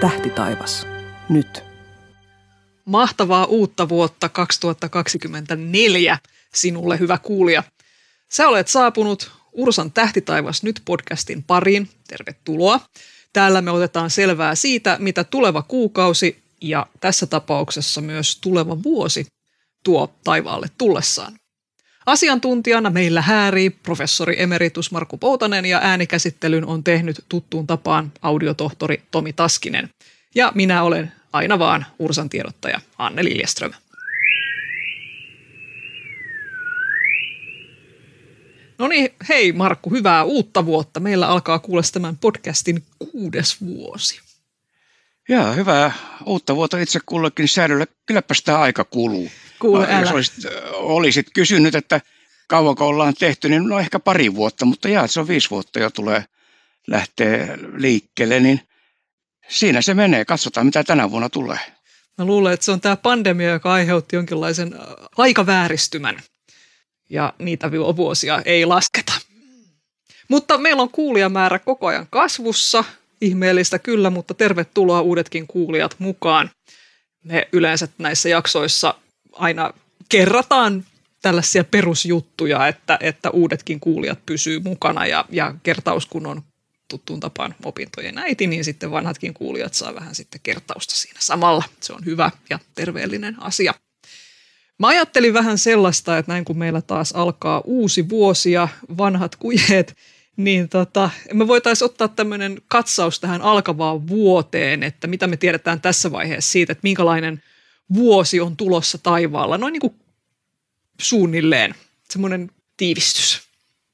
Tähti taivas. Nyt. Mahtavaa uutta vuotta 2024 sinulle, hyvä kuulija. Sä olet saapunut Ursan Tähtitaivas nyt podcastin pariin. Tervetuloa. Täällä me otetaan selvää siitä, mitä tuleva kuukausi ja tässä tapauksessa myös tuleva vuosi tuo taivaalle tullessaan. Asiantuntijana meillä Häri, professori emeritus Markku Poutanen ja äänikäsittelyn on tehnyt tuttuun tapaan audiotohtori Tomi Taskinen. Ja minä olen aina vaan Ursan tiedottaja Anne Liljeström. No niin, hei Markku, hyvää uutta vuotta. Meillä alkaa kuulla tämän podcastin kuudes vuosi. Joo hyvää uutta vuotta itse kullekin säädöllä. Kylläpä sitä aika kuluu. QL. No, jos olisit, olisit kysynyt, että kauanko ollaan tehty, niin no ehkä pari vuotta, mutta jaa, se on viisi vuotta jo tulee lähteä liikkeelle, niin siinä se menee. Katsotaan, mitä tänä vuonna tulee. Mä luulen, että se on tämä pandemia, joka aiheutti jonkinlaisen äh, aikavääristymän. Ja niitä vuosia ei lasketa. Mutta meillä on kuulijamäärä koko ajan kasvussa. Ihmeellistä kyllä, mutta tervetuloa uudetkin kuulijat mukaan. Me yleensä näissä jaksoissa aina kerrataan tällaisia perusjuttuja, että, että uudetkin kuulijat pysyy mukana ja, ja kertaus kun on tuttuun tapaan opintojen äiti, niin sitten vanhatkin kuulijat saa vähän sitten kertausta siinä samalla. Se on hyvä ja terveellinen asia. Mä ajattelin vähän sellaista, että näin kun meillä taas alkaa uusi vuosi ja vanhat kujet, niin tota, me voitaisiin ottaa tämmöinen katsaus tähän alkavaan vuoteen, että mitä me tiedetään tässä vaiheessa siitä, että minkälainen – vuosi on tulossa taivaalla, noin niin kuin suunnilleen, semmoinen tiivistys.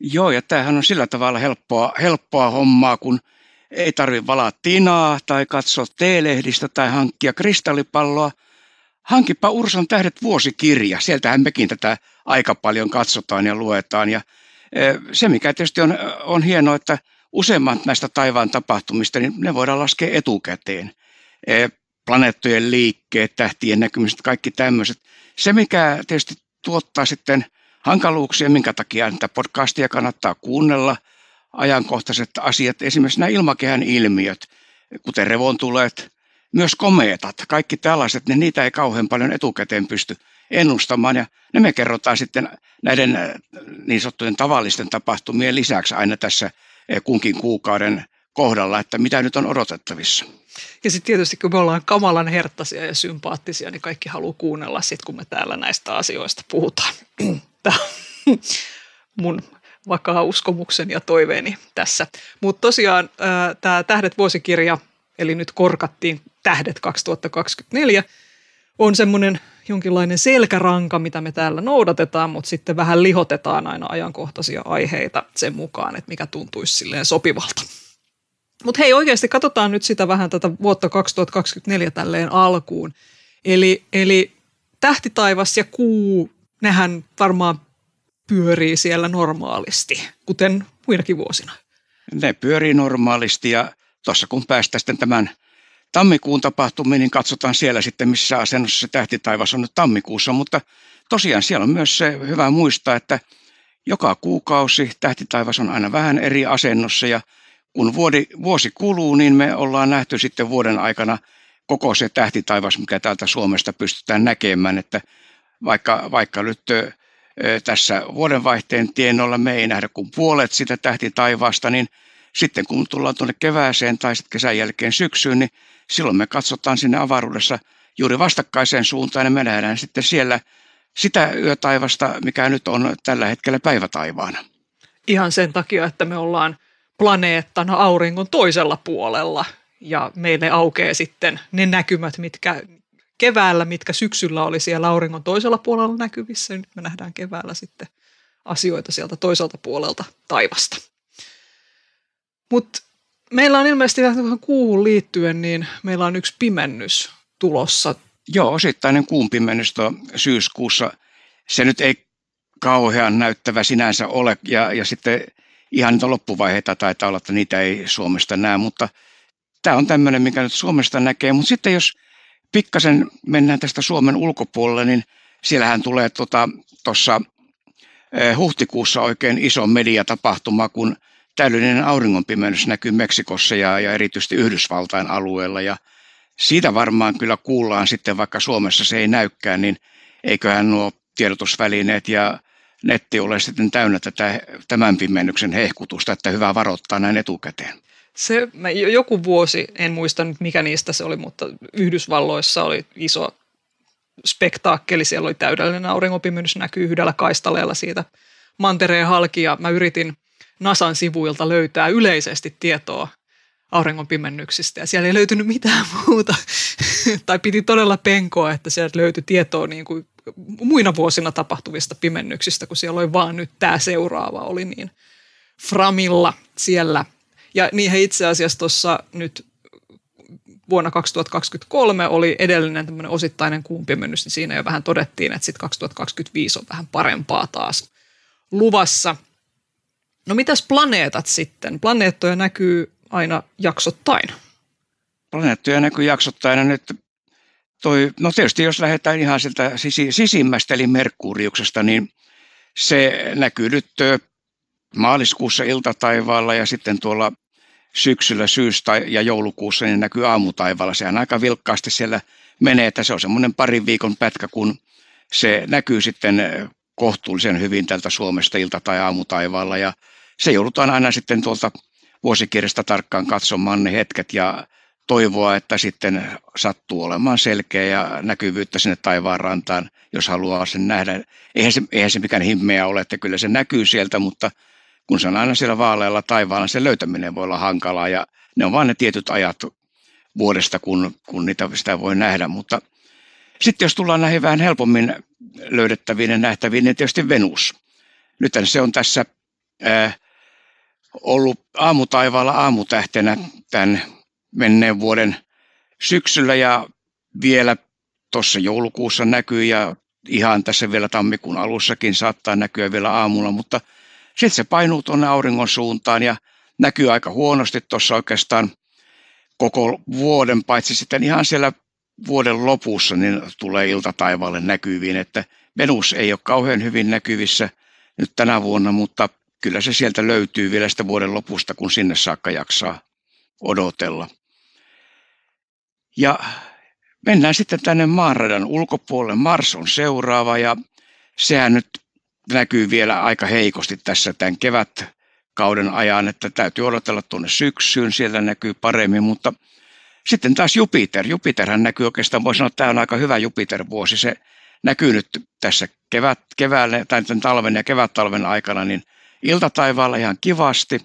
Joo, ja tämähän on sillä tavalla helppoa, helppoa hommaa, kun ei tarvi valaa tinaa tai katsoa T-lehdistä tai hankkia kristallipalloa. Hankipa Ursan tähdet vuosikirja. Sieltähän mekin tätä aika paljon katsotaan ja luetaan. Ja e, se, mikä tietysti on, on hienoa, että useimmat näistä taivaan tapahtumista, niin ne voidaan laskea etukäteen. E, planeettojen liikkeet, tähtien näkymiset, kaikki tämmöiset. Se, mikä tietysti tuottaa sitten hankaluuksia, minkä takia tätä podcastia kannattaa kuunnella, ajankohtaiset asiat, esimerkiksi nämä ilmakehän ilmiöt, kuten revontulet, myös komeetat, kaikki tällaiset, niin niitä ei kauhean paljon etukäteen pysty ennustamaan. Ja ne me kerrotaan sitten näiden äh, niin sanottujen tavallisten tapahtumien lisäksi aina tässä äh, kunkin kuukauden kohdalla, että mitä nyt on odotettavissa. Ja sitten tietysti kun me ollaan kamalan herttaisia ja sympaattisia, niin kaikki haluaa kuunnella sitten, kun me täällä näistä asioista puhutaan. Tämä mun vakaa uskomuksen ja toiveeni tässä. Mutta tosiaan tämä Tähdet-vuosikirja, eli nyt korkattiin Tähdet 2024, on semmoinen jonkinlainen selkäranka, mitä me täällä noudatetaan, mutta sitten vähän lihotetaan aina ajankohtaisia aiheita sen mukaan, että mikä tuntuisi silleen sopivalta. Mutta hei oikeasti katsotaan nyt sitä vähän tätä vuotta 2024 tälleen alkuun. Eli, eli tähtitaivas ja kuu, nehän varmaan pyörii siellä normaalisti, kuten muinakin vuosina. Ne pyörii normaalisti ja tuossa kun päästään sitten tämän tammikuun tapahtumiin, niin katsotaan siellä sitten, missä asennossa se tähtitaivas on nyt tammikuussa. Mutta tosiaan siellä on myös se hyvä muistaa, että joka kuukausi tähtitaivas on aina vähän eri asennossa ja – kun vuosi, vuosi kuluu, niin me ollaan nähty sitten vuoden aikana koko se tähtitaivas, mikä täältä Suomesta pystytään näkemään, että vaikka, vaikka nyt tässä vuodenvaihteen tienolla me ei nähdä kuin puolet sitä tähtitaivaasta, niin sitten kun tullaan tuonne kevääseen tai sitten kesän jälkeen syksyyn, niin silloin me katsotaan sinne avaruudessa juuri vastakkaiseen suuntaan ja me nähdään sitten siellä sitä yötaivasta, mikä nyt on tällä hetkellä päivätaivaana. Ihan sen takia, että me ollaan planeettana auringon toisella puolella ja meille aukeaa sitten ne näkymät, mitkä keväällä, mitkä syksyllä oli siellä auringon toisella puolella näkyvissä. Nyt me nähdään keväällä sitten asioita sieltä toiselta puolelta taivasta. Mutta meillä on ilmeisesti vähän kuuhun liittyen, niin meillä on yksi pimennys tulossa. Joo, osittainen kuun pimennys tuo syyskuussa. Se nyt ei kauhean näyttävä sinänsä ole ja, ja sitten ihan niitä loppuvaiheita taitaa olla, että niitä ei Suomesta näe, mutta tämä on tämmöinen, mikä nyt Suomesta näkee. Mutta sitten jos pikkasen mennään tästä Suomen ulkopuolelle, niin siellähän tulee tuossa tota, eh, huhtikuussa oikein iso mediatapahtuma, kun täydellinen auringonpimennys näkyy Meksikossa ja, ja erityisesti Yhdysvaltain alueella. Ja siitä varmaan kyllä kuullaan sitten, vaikka Suomessa se ei näykään, niin eiköhän nuo tiedotusvälineet ja netti ole sitten täynnä tätä, tämän pimennyksen hehkutusta, että hyvä varoittaa näin etukäteen. Se, mä, joku vuosi, en muista nyt mikä niistä se oli, mutta Yhdysvalloissa oli iso spektaakkeli, siellä oli täydellinen aurinkopimennys, näkyy yhdellä kaistaleella siitä mantereen halki ja mä yritin NASAn sivuilta löytää yleisesti tietoa auringonpimennyksistä ja siellä ei löytynyt mitään muuta. tai piti todella penkoa, että sieltä löytyi tietoa niin kuin muina vuosina tapahtuvista pimennyksistä, kun siellä oli vaan nyt tämä seuraava oli niin framilla siellä. Ja niihin itse asiassa tuossa nyt vuonna 2023 oli edellinen tämmöinen osittainen kuun pimennys, niin siinä jo vähän todettiin, että sitten 2025 on vähän parempaa taas luvassa. No mitäs planeetat sitten? Planeettoja näkyy aina jaksottain. Planeettoja näkyy jaksottain ja nyt toi, no tietysti jos lähdetään ihan sieltä sisimmästä eli Merkuriuksesta, niin se näkyy nyt maaliskuussa iltataivaalla ja sitten tuolla syksyllä syys- ja joulukuussa niin näkyy aamutaivaalla. Sehän aika vilkkaasti siellä menee, että se on semmoinen parin viikon pätkä, kun se näkyy sitten kohtuullisen hyvin tältä Suomesta ilta- tai aamutaivaalla ja se joudutaan aina sitten tuolta vuosikirjasta tarkkaan katsomaan ne hetket ja toivoa, että sitten sattuu olemaan selkeä ja näkyvyyttä sinne taivaan rantaan, jos haluaa sen nähdä. Eihän se, eihän se mikään himmeä ole, että kyllä se näkyy sieltä, mutta kun se on aina siellä vaaleilla taivaalla, se löytäminen voi olla hankalaa ja ne on vain ne tietyt ajat vuodesta, kun, kun niitä sitä voi nähdä, mutta sitten jos tullaan näihin vähän helpommin löydettäviin ja nähtäviin, niin tietysti Venus. Nyt se on tässä äh, ollut aamutaivaalla aamutähtenä tämän menneen vuoden syksyllä ja vielä tuossa joulukuussa näkyy ja ihan tässä vielä tammikuun alussakin saattaa näkyä vielä aamulla, mutta sitten se painuu tuonne auringon suuntaan ja näkyy aika huonosti tuossa oikeastaan koko vuoden, paitsi sitten ihan siellä vuoden lopussa niin tulee iltataivaalle näkyviin, että Venus ei ole kauhean hyvin näkyvissä nyt tänä vuonna, mutta kyllä se sieltä löytyy vielä sitä vuoden lopusta, kun sinne saakka jaksaa odotella. Ja mennään sitten tänne maanradan ulkopuolelle. Mars on seuraava ja sehän nyt näkyy vielä aika heikosti tässä tämän kevät kauden ajan, että täytyy odotella tuonne syksyyn, siellä näkyy paremmin, mutta sitten taas Jupiter. Jupiterhän näkyy oikeastaan, voi sanoa, että tämä on aika hyvä Jupiter-vuosi. Se näkyy nyt tässä kevät, keväällä, tai tämän talven ja kevät-talven aikana, niin iltataivaalla ihan kivasti.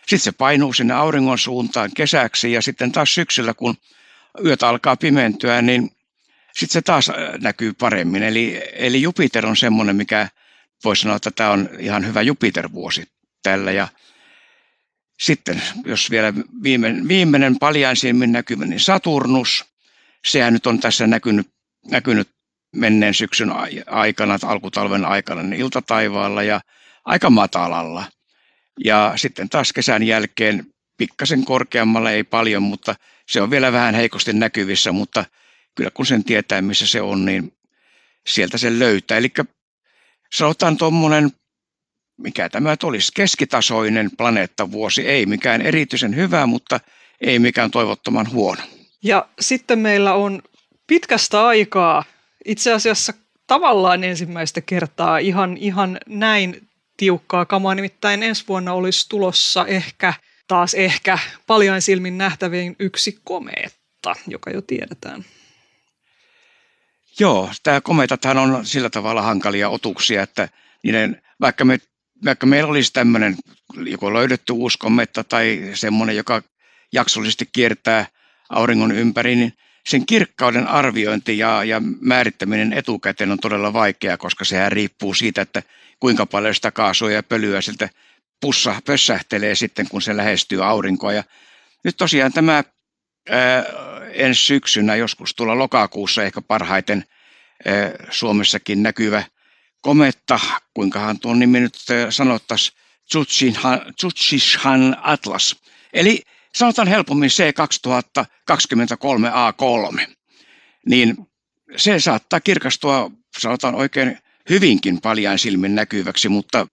Sitten se painuu sinne auringon suuntaan kesäksi ja sitten taas syksyllä, kun yöt alkaa pimentyä, niin sitten se taas äh, näkyy paremmin. Eli, eli Jupiter on semmoinen, mikä voisi sanoa, että tämä on ihan hyvä Jupiter-vuosi tällä. Ja sitten, jos vielä viimeinen, viimeinen paljain silmin näkyvä, niin Saturnus. Sehän nyt on tässä näkynyt, näkynyt menneen syksyn aikana, alkutalven aikana, niin iltataivaalla ja aika matalalla. Ja sitten taas kesän jälkeen pikkasen korkeammalla, ei paljon, mutta – se on vielä vähän heikosti näkyvissä, mutta kyllä kun sen tietää, missä se on, niin sieltä sen löytää. Eli sanotaan tuommoinen, mikä tämä olisi, keskitasoinen planeettavuosi, ei mikään erityisen hyvä, mutta ei mikään toivottoman huono. Ja sitten meillä on pitkästä aikaa, itse asiassa tavallaan ensimmäistä kertaa ihan, ihan näin tiukkaa kamaa, nimittäin ensi vuonna olisi tulossa ehkä – taas ehkä paljon silmin nähtäviin yksi komeetta, joka jo tiedetään. Joo, tämä komeetathan on sillä tavalla hankalia otuksia, että niiden, vaikka, me, vaikka meillä olisi tämmöinen joko löydetty uusi kometta tai semmoinen, joka jaksollisesti kiertää auringon ympäri, niin sen kirkkauden arviointi ja, ja määrittäminen etukäteen on todella vaikeaa, koska sehän riippuu siitä, että kuinka paljon sitä kaasua ja pölyä siltä pussa pössähtelee sitten, kun se lähestyy aurinkoa. Ja nyt tosiaan tämä ää, ensi syksynä, joskus tulla lokakuussa ehkä parhaiten ää, Suomessakin näkyvä kometta, kuinkahan tuon nimi nyt sanottaisiin, Tsutsishan Atlas. Eli sanotaan helpommin C2023A3. Niin se saattaa kirkastua, sanotaan oikein hyvinkin paljon silmin näkyväksi, mutta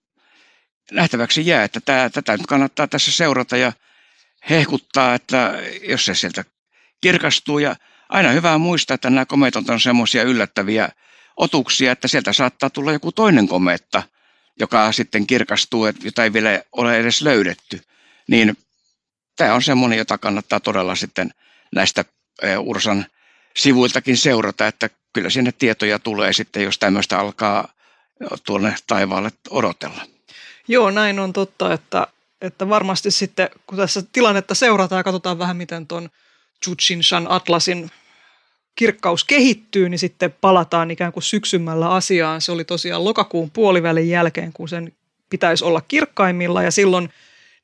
nähtäväksi jää, että tämä, tätä nyt kannattaa tässä seurata ja hehkuttaa, että jos se sieltä kirkastuu. Ja aina hyvä muistaa, että nämä komeetat on semmoisia yllättäviä otuksia, että sieltä saattaa tulla joku toinen komeetta, joka sitten kirkastuu, että jota ei vielä ole edes löydetty. Niin tämä on semmoinen, jota kannattaa todella sitten näistä e, Ursan sivuiltakin seurata, että kyllä sinne tietoja tulee sitten, jos tämmöistä alkaa tuonne taivaalle odotella. Joo, näin on totta, että, että varmasti sitten kun tässä tilannetta seurataan ja katsotaan vähän miten tuon Chuchinshan Atlasin kirkkaus kehittyy, niin sitten palataan ikään kuin syksymällä asiaan. Se oli tosiaan lokakuun puolivälin jälkeen, kun sen pitäisi olla kirkkaimmilla ja silloin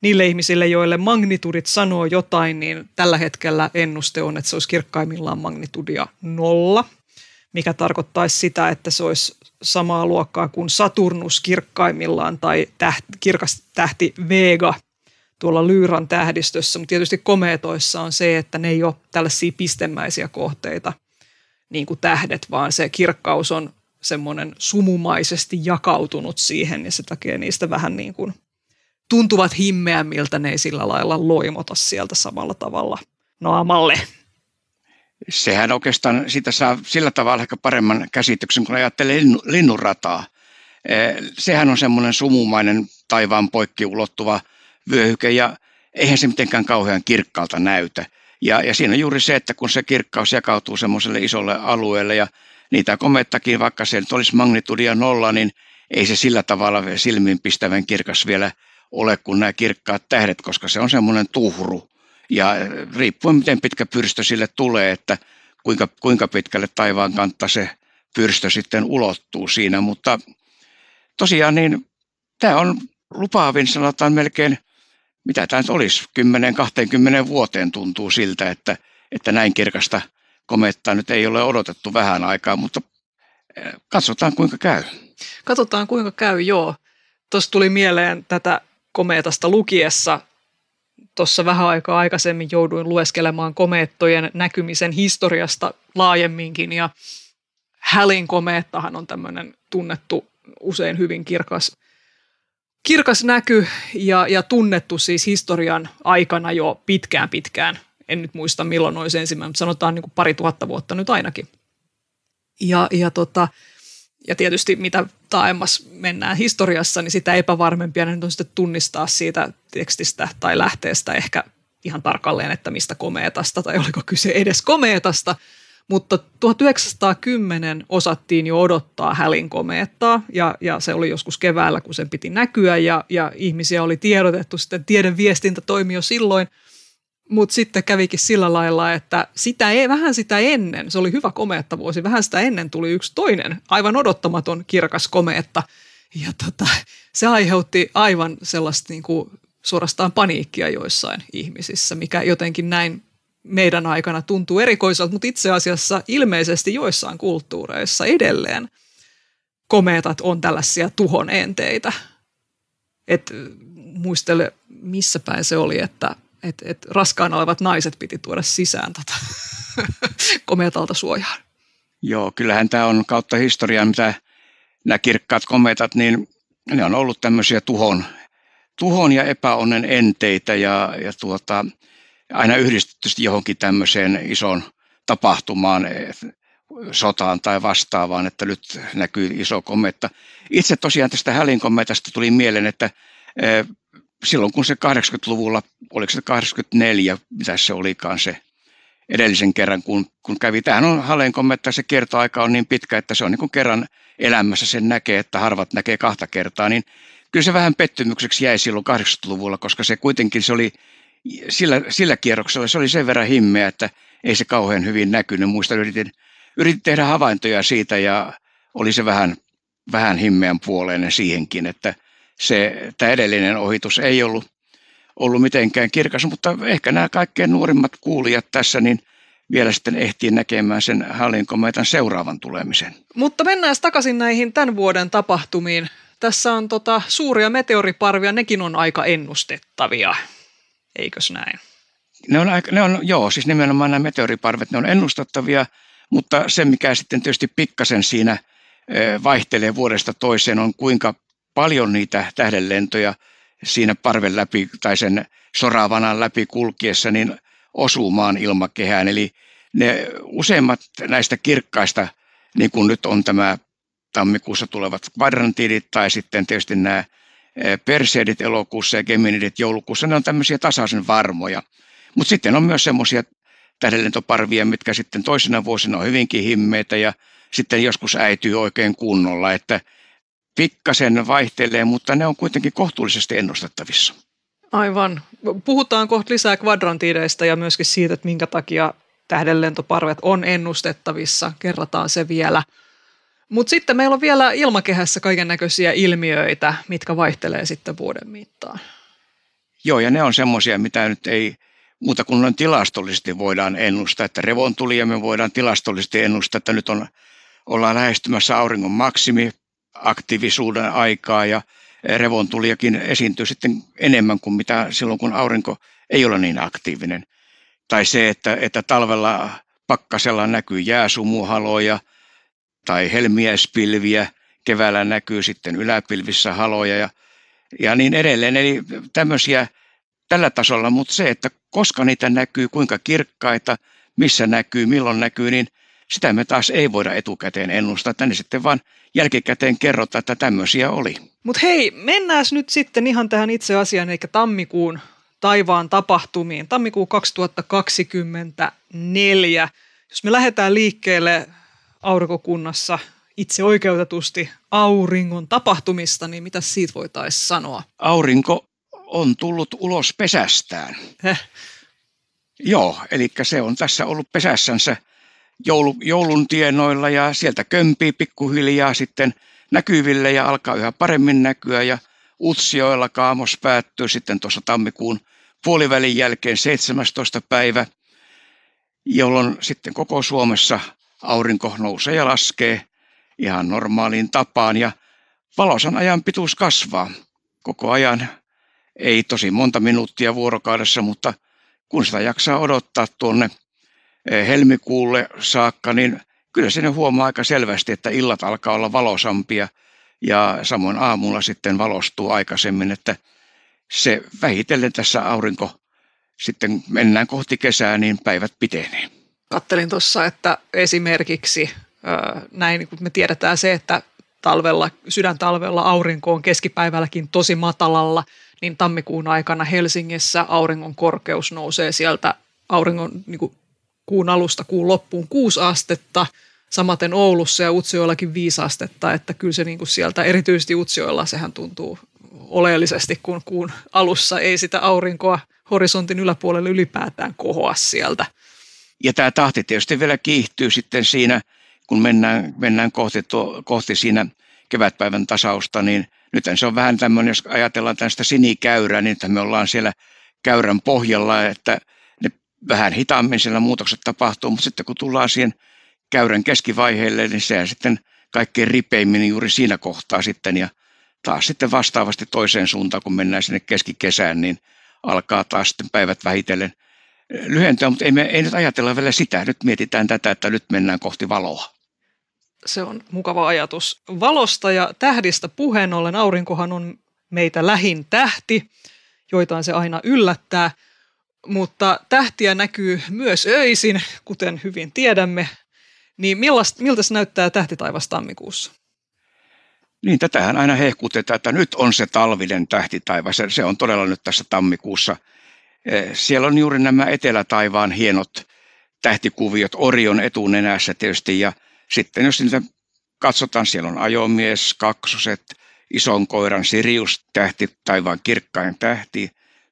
niille ihmisille, joille magnitudit sanoo jotain, niin tällä hetkellä ennuste on, että se olisi kirkkaimmillaan magnitudia nolla mikä tarkoittaisi sitä, että se olisi samaa luokkaa kuin Saturnus kirkkaimmillaan tai täht, kirkas tähti Vega tuolla Lyyran tähdistössä, mutta tietysti komeetoissa on se, että ne ei ole tällaisia pistemäisiä kohteita, niin kuin tähdet, vaan se kirkkaus on semmoinen sumumaisesti jakautunut siihen ja se takia niistä vähän niin kuin tuntuvat himmeämmiltä, ne ei sillä lailla loimota sieltä samalla tavalla naamalle sehän oikeastaan sitä saa sillä tavalla ehkä paremman käsityksen, kun ajattelee linnunrataa. Eh, sehän on semmoinen sumumainen taivaan poikki ulottuva vyöhyke ja eihän se mitenkään kauhean kirkkaalta näytä. Ja, ja siinä on juuri se, että kun se kirkkaus jakautuu semmoiselle isolle alueelle ja niitä komettakin, vaikka se nyt olisi magnitudia nolla, niin ei se sillä tavalla pistävän kirkas vielä ole kuin nämä kirkkaat tähdet, koska se on semmoinen tuhru. Ja eh, riippuen miten pitkä pyrstö sille tulee, että kuinka, kuinka pitkälle taivaan kantta se pyrstö sitten ulottuu siinä. Mutta tosiaan niin tämä on lupaavin sanotaan melkein, mitä tämä nyt olisi, 10-20 vuoteen tuntuu siltä, että, että näin kirkasta komettaa nyt ei ole odotettu vähän aikaa, mutta eh, katsotaan kuinka käy. Katsotaan kuinka käy, joo. Tuossa tuli mieleen tätä komeetasta lukiessa tuossa vähän aikaa aikaisemmin jouduin lueskelemaan komeettojen näkymisen historiasta laajemminkin ja Hälin komeettahan on tämmöinen tunnettu usein hyvin kirkas, kirkas näky ja, ja tunnettu siis historian aikana jo pitkään pitkään. En nyt muista milloin olisi ensimmäinen, mutta sanotaan niin kuin pari tuhatta vuotta nyt ainakin. Ja, ja tota, ja tietysti mitä taemmas mennään historiassa, niin sitä epävarmempia ne on sitten tunnistaa siitä tekstistä tai lähteestä ehkä ihan tarkalleen, että mistä komeetasta tai oliko kyse edes komeetasta. Mutta 1910 osattiin jo odottaa hälin komeettaa ja, ja se oli joskus keväällä, kun sen piti näkyä ja, ja ihmisiä oli tiedotettu sitten viestintä toimi jo silloin – mutta sitten kävikin sillä lailla, että sitä ei, vähän sitä ennen, se oli hyvä komeetta vuosi, vähän sitä ennen tuli yksi toinen aivan odottamaton kirkas komeetta. Ja tota, se aiheutti aivan sellaista niin kuin suorastaan paniikkia joissain ihmisissä, mikä jotenkin näin meidän aikana tuntuu erikoiselta, mutta itse asiassa ilmeisesti joissain kulttuureissa edelleen komeetat on tällaisia tuhon enteitä. Et muistele, missä päin se oli, että että et raskaan olevat naiset piti tuoda sisään tätä kometalta suojaa. Joo, kyllähän tämä on kautta historian, mitä nämä kirkkaat kometat, niin ne on ollut tämmöisiä tuhon, tuhon ja epäonnen enteitä ja, ja tuota, aina yhdistetty johonkin tämmöiseen isoon tapahtumaan, eh, sotaan tai vastaavaan, että nyt näkyy iso kometta. Itse tosiaan tästä Hälin kometasta tuli mieleen, että eh, silloin kun se 80-luvulla, oliko se 84, mitä se olikaan se edellisen kerran, kun, kun kävi. Tähän on Haleen että se kertoaika on niin pitkä, että se on niin kuin kerran elämässä sen näkee, että harvat näkee kahta kertaa, niin kyllä se vähän pettymykseksi jäi silloin 80-luvulla, koska se kuitenkin se oli sillä, sillä kierroksella se oli sen verran himmeä, että ei se kauhean hyvin näkynyt. Muistan, yritin, yritin tehdä havaintoja siitä ja oli se vähän, vähän himmeän puoleinen siihenkin, että se, tämä edellinen ohitus ei ollut, ollut mitenkään kirkas, mutta ehkä nämä kaikkein nuorimmat kuulijat tässä, niin – vielä sitten ehtii näkemään sen hallinkomeitan seuraavan tulemisen. Mutta mennään takaisin näihin tämän vuoden tapahtumiin. Tässä on tota, suuria meteoriparvia, nekin on aika ennustettavia, eikös näin? Ne on, aika, ne on, joo, siis nimenomaan nämä meteoriparvet, ne on ennustettavia, mutta se mikä sitten tietysti pikkasen siinä vaihtelee vuodesta toiseen on kuinka paljon niitä tähdenlentoja siinä parven läpi tai sen soravanan läpi kulkiessa niin osumaan ilmakehään. Eli ne useimmat näistä kirkkaista, niin kuin nyt on tämä tammikuussa tulevat kvadrantiidit tai sitten tietysti nämä eh, perseidit elokuussa ja geminidit joulukuussa, ne on tämmöisiä tasaisen varmoja. Mutta sitten on myös semmoisia tähdenlentoparvia, mitkä sitten toisena vuosina on hyvinkin himmeitä ja sitten joskus äityy oikein kunnolla, että pikkasen vaihtelee, mutta ne on kuitenkin kohtuullisesti ennustettavissa. Aivan. Puhutaan kohta lisää kvadrantiideista ja myöskin siitä, että minkä takia tähdenlentoparvet on ennustettavissa. Kerrataan se vielä. Mutta sitten meillä on vielä ilmakehässä kaiken näköisiä ilmiöitä, mitkä vaihtelee sitten vuoden mittaan. Joo, ja ne on semmoisia, mitä nyt ei muuta kuin noin tilastollisesti voidaan ennustaa, että revon me voidaan tilastollisesti ennustaa, että nyt on, ollaan lähestymässä auringon maksimi, aktiivisuuden aikaa ja revontuliakin esiintyy sitten enemmän kuin mitä silloin, kun aurinko ei ole niin aktiivinen. Tai se, että, että talvella pakkasella näkyy jääsumuhaloja tai helmiespilviä keväällä näkyy sitten yläpilvissä haloja ja, ja niin edelleen. Eli tämmöisiä tällä tasolla, mutta se, että koska niitä näkyy, kuinka kirkkaita, missä näkyy, milloin näkyy, niin sitä me taas ei voida etukäteen ennustaa. Tänne sitten vaan jälkikäteen kerrota, että tämmöisiä oli. Mutta hei, mennään nyt sitten ihan tähän itse asiaan, eli tammikuun taivaan tapahtumiin. Tammikuun 2024. Jos me lähdetään liikkeelle aurinkokunnassa itse oikeutetusti auringon tapahtumista, niin mitä siitä voitaisiin sanoa? Aurinko on tullut ulos pesästään. Häh? Joo, eli se on tässä ollut pesässänsä Joulun joulun tienoilla ja sieltä kömpii pikkuhiljaa sitten näkyville ja alkaa yhä paremmin näkyä ja Utsioilla kaamos päättyy sitten tuossa tammikuun puolivälin jälkeen 17. päivä, jolloin sitten koko Suomessa aurinko nousee ja laskee ihan normaaliin tapaan ja valosan ajan pituus kasvaa koko ajan. Ei tosi monta minuuttia vuorokaudessa, mutta kun sitä jaksaa odottaa tuonne Eh, helmikuulle saakka, niin kyllä sinne huomaa aika selvästi, että illat alkaa olla valosampia ja samoin aamulla sitten valostuu aikaisemmin, että se vähitellen tässä aurinko sitten mennään kohti kesää, niin päivät pitenee. Kattelin tuossa, että esimerkiksi näin kun me tiedetään se, että talvella, sydän talvella aurinko on keskipäivälläkin tosi matalalla, niin tammikuun aikana Helsingissä auringon korkeus nousee sieltä auringon niin kuin kuun alusta kuun loppuun 6 astetta, samaten Oulussa ja utsioillakin 5 astetta, että kyllä se niin kuin sieltä erityisesti utsioilla sehän tuntuu oleellisesti, kun kuun alussa ei sitä aurinkoa horisontin yläpuolelle ylipäätään kohoa sieltä. Ja tämä tahti tietysti vielä kiihtyy sitten siinä, kun mennään, mennään kohti, tuo, kohti siinä kevätpäivän tasausta, niin nyt se on vähän tämmöinen, jos ajatellaan tästä sinikäyrää, niin että me ollaan siellä käyrän pohjalla, että vähän hitaammin siellä muutokset tapahtuu, mutta sitten kun tullaan siihen käyrän keskivaiheelle, niin se sitten kaikkein ripeimmin niin juuri siinä kohtaa sitten ja taas sitten vastaavasti toiseen suuntaan, kun mennään sinne keskikesään, niin alkaa taas sitten päivät vähitellen eh, lyhentyä, mutta ei, me, ei nyt ajatella vielä sitä. Nyt mietitään tätä, että nyt mennään kohti valoa. Se on mukava ajatus. Valosta ja tähdistä puheen ollen aurinkohan on meitä lähin tähti, joitain se aina yllättää – mutta tähtiä näkyy myös öisin, kuten hyvin tiedämme. Niin millast, miltä se näyttää tähtitaivas tammikuussa? Niin, tätähän aina hehkutetaan, että nyt on se talvinen tähtitaivas. Se on todella nyt tässä tammikuussa. Eh, siellä on juuri nämä etelätaivaan hienot tähtikuviot Orion etunenässä tietysti. Ja sitten jos niitä katsotaan, siellä on ajomies, kaksoset, ison koiran Sirius-tähti, taivaan kirkkain tähti,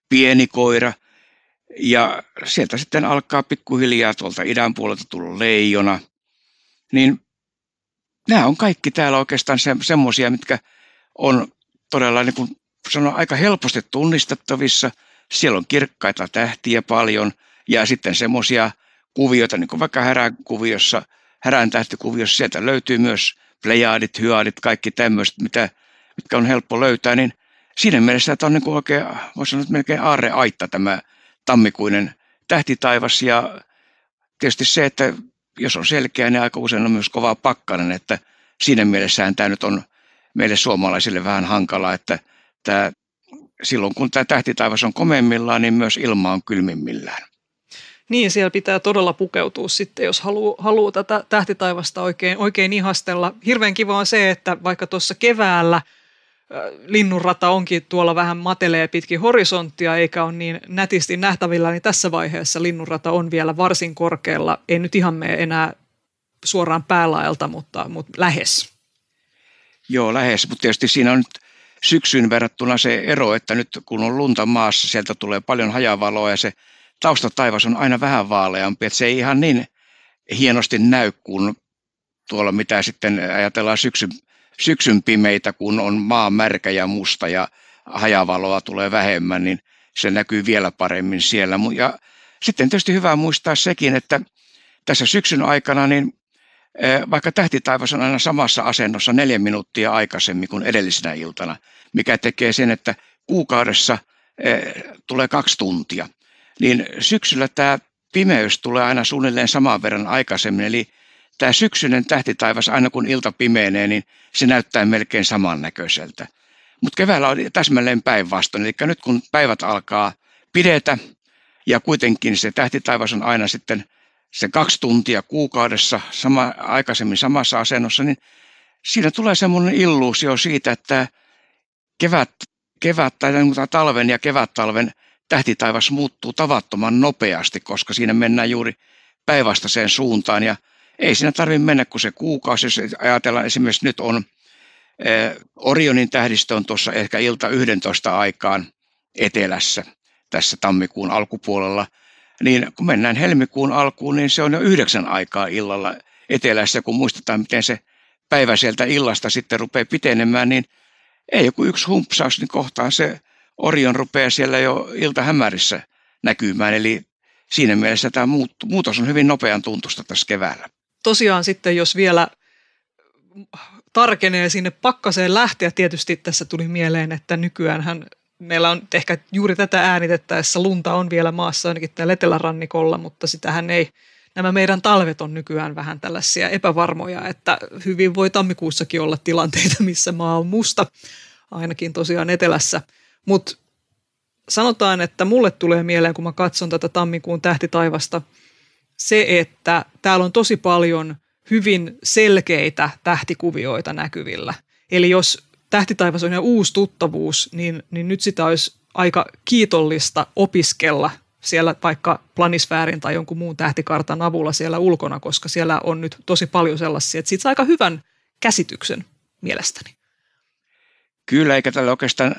pieni koira, ja sieltä sitten alkaa pikkuhiljaa tuolta idän puolelta tulla leijona. Niin nämä on kaikki täällä oikeastaan se, semmoisia, mitkä on todella niin kuin sanon, aika helposti tunnistettavissa. Siellä on kirkkaita tähtiä paljon ja sitten semmoisia kuvioita, niin kuin vaikka härän kuviossa, härän tähtikuviossa, sieltä löytyy myös plejaadit, hyadit, kaikki tämmöiset, mitä, mitkä on helppo löytää, niin siinä mielessä tämä on niin kuin oikein, voisi sanoa, melkein aarreaitta tämä tammikuinen tähtitaivas ja tietysti se, että jos on selkeä, niin aika usein on myös kova pakkanen, että siinä mielessään tämä nyt on meille suomalaisille vähän hankala, että tämä, silloin kun tämä tähtitaivas on komeimmillaan, niin myös ilma on kylmimmillään. Niin, siellä pitää todella pukeutua sitten, jos haluaa haluu tätä tähtitaivasta oikein, oikein ihastella. Hirveän kiva on se, että vaikka tuossa keväällä – linnunrata onkin tuolla vähän matelee pitkin horisonttia eikä ole niin nätisti nähtävillä, niin tässä vaiheessa linnunrata on vielä varsin korkealla. Ei nyt ihan mene enää suoraan päälaelta, mutta, mutta lähes. Joo, lähes, mutta tietysti siinä on nyt syksyn verrattuna se ero, että nyt kun on lunta maassa, sieltä tulee paljon hajavaloa ja se taustataivas on aina vähän vaaleampi, että se ei ihan niin hienosti näy kuin tuolla, mitä sitten ajatellaan syksyn syksyn pimeitä, kun on maa märkä ja musta ja hajavaloa tulee vähemmän, niin se näkyy vielä paremmin siellä. Ja sitten tietysti hyvä muistaa sekin, että tässä syksyn aikana niin eh, vaikka tähtitaivas on aina samassa asennossa neljä minuuttia aikaisemmin kuin edellisenä iltana, mikä tekee sen, että kuukaudessa eh, tulee kaksi tuntia, niin syksyllä tämä pimeys tulee aina suunnilleen saman verran aikaisemmin, eli tämä syksyinen tähtitaivas, aina kun ilta pimenee, niin se näyttää melkein samannäköiseltä. Mutta keväällä on täsmälleen päinvastoin, eli nyt kun päivät alkaa pidetä ja kuitenkin se tähtitaivas on aina sitten se kaksi tuntia kuukaudessa sama, aikaisemmin samassa asennossa, niin siinä tulee semmoinen illuusio siitä, että kevät, kevät tai niin talven ja kevät-talven tähtitaivas muuttuu tavattoman nopeasti, koska siinä mennään juuri päinvastaiseen suuntaan ja – ei siinä tarvitse mennä kuin se kuukausi, jos ajatellaan esimerkiksi nyt on eh, Orionin tähdistö on tuossa ehkä ilta 11 aikaan etelässä tässä tammikuun alkupuolella, niin kun mennään helmikuun alkuun, niin se on jo yhdeksän aikaa illalla etelässä, kun muistetaan, miten se päivä sieltä illasta sitten rupeaa pitenemään, niin ei joku yksi humpsaus, niin kohtaan se Orion rupeaa siellä jo iltahämärissä näkymään. Eli siinä mielessä tämä muutos on hyvin nopean tuntusta tässä keväällä tosiaan sitten, jos vielä tarkenee sinne pakkaseen lähteä, tietysti tässä tuli mieleen, että nykyäänhän meillä on ehkä juuri tätä äänitettäessä lunta on vielä maassa ainakin täällä etelärannikolla, mutta sitähän ei, nämä meidän talvet on nykyään vähän tällaisia epävarmoja, että hyvin voi tammikuussakin olla tilanteita, missä maa on musta, ainakin tosiaan etelässä. Mutta sanotaan, että mulle tulee mieleen, kun mä katson tätä tammikuun tähtitaivasta – se, että täällä on tosi paljon hyvin selkeitä tähtikuvioita näkyvillä. Eli jos tähtitaivas on jo uusi tuttavuus, niin, niin nyt sitä olisi aika kiitollista opiskella siellä vaikka planisfäärin tai jonkun muun tähtikartan avulla siellä ulkona, koska siellä on nyt tosi paljon sellaisia, että siitä saa aika hyvän käsityksen mielestäni. Kyllä, eikä tällä oikeastaan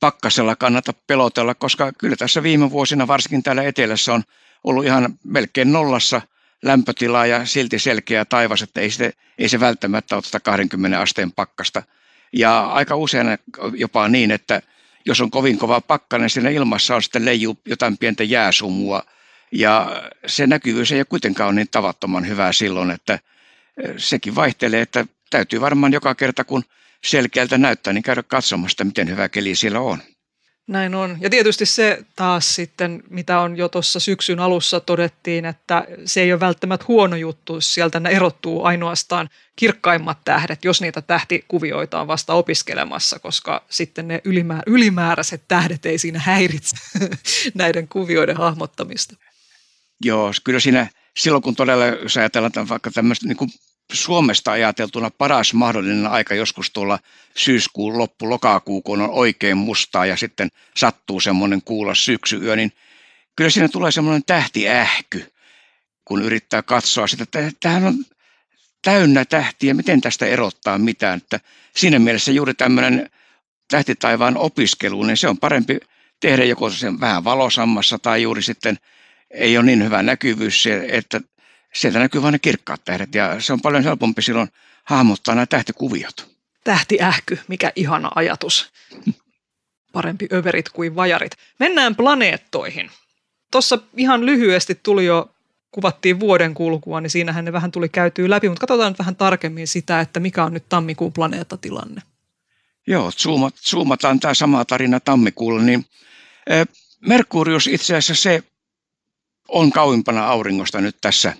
pakkasella kannata pelotella, koska kyllä tässä viime vuosina, varsinkin täällä etelässä, on ollut ihan melkein nollassa lämpötilaa ja silti selkeä taivas, että ei se, ei se välttämättä ole 20 asteen pakkasta. Ja aika usein jopa niin, että jos on kovin kova pakkanen, niin siinä ilmassa on sitten leiju jotain pientä jääsumua. Ja se näkyvyys ei ole kuitenkaan ole niin tavattoman hyvää silloin, että eh, sekin vaihtelee, että täytyy varmaan joka kerta kun selkeältä näyttää, niin käydä katsomassa, miten hyvä keli siellä on. Näin on. Ja tietysti se taas sitten, mitä on jo tuossa syksyn alussa todettiin, että se ei ole välttämättä huono juttu, sieltä ne erottuu ainoastaan kirkkaimmat tähdet, jos niitä tähtikuvioita on vasta opiskelemassa, koska sitten ne ylimää, ylimääräiset tähdet ei siinä häiritse näiden kuvioiden hahmottamista. Joo, kyllä siinä silloin kun todella, jos ajatellaan vaikka tämmöistä niin Suomesta ajateltuna paras mahdollinen aika joskus tuolla syyskuun loppu, lokakuu, kun on oikein mustaa ja sitten sattuu semmoinen kuulla syksyyö, niin kyllä siinä tulee semmoinen tähtiähky, kun yrittää katsoa sitä, että tämähän on täynnä tähtiä, miten tästä erottaa mitään. Että siinä mielessä juuri tämmöinen tähtitaivaan opiskelu, niin se on parempi tehdä joko sen vähän valosammassa tai juuri sitten ei ole niin hyvä näkyvyys, että sieltä näkyy vain ne kirkkaat tähdet ja se on paljon helpompi silloin hahmottaa nämä tähtikuviot. Tähtiähky, mikä ihana ajatus. Parempi överit kuin vajarit. Mennään planeettoihin. Tuossa ihan lyhyesti tuli jo, kuvattiin vuoden kulkua, niin siinähän ne vähän tuli käytyy läpi, mutta katsotaan nyt vähän tarkemmin sitä, että mikä on nyt tammikuun planeettatilanne. Joo, zoomat, zoomataan tämä sama tarina tammikuulla, niin eh, Merkurius itse asiassa se on kauimpana auringosta nyt tässä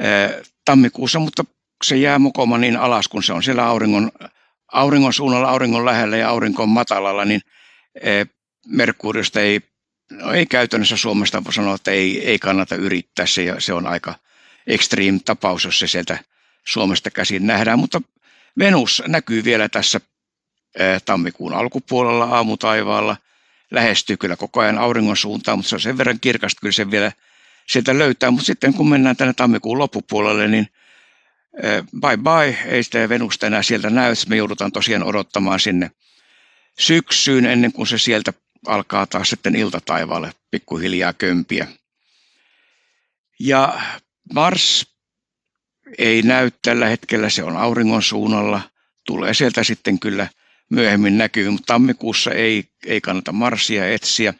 Eh, tammikuussa, mutta se jää mukoma niin alas, kun se on siellä auringon, auringon suunnalla, auringon lähellä ja auringon matalalla, niin eh, Merkuriusta ei, no ei käytännössä Suomesta sanoa, että ei, ei kannata yrittää. Se, se on aika extreme tapaus, jos se sieltä Suomesta käsin nähdään, mutta Venus näkyy vielä tässä eh, tammikuun alkupuolella aamutaivaalla. Lähestyy kyllä koko ajan auringon suuntaan, mutta se on sen verran kirkasta, kyllä se vielä – sieltä löytää. Mutta sitten kun mennään tänne tammikuun loppupuolelle, niin eh, bye bye, ei sitä Venusta enää sieltä näy. Me joudutaan tosiaan odottamaan sinne syksyyn ennen kuin se sieltä alkaa taas sitten iltataivaalle pikkuhiljaa kömpiä. Ja Mars ei näy tällä hetkellä, se on auringon suunnalla. Tulee sieltä sitten kyllä myöhemmin näkyy, mutta tammikuussa ei, ei kannata Marsia etsiä.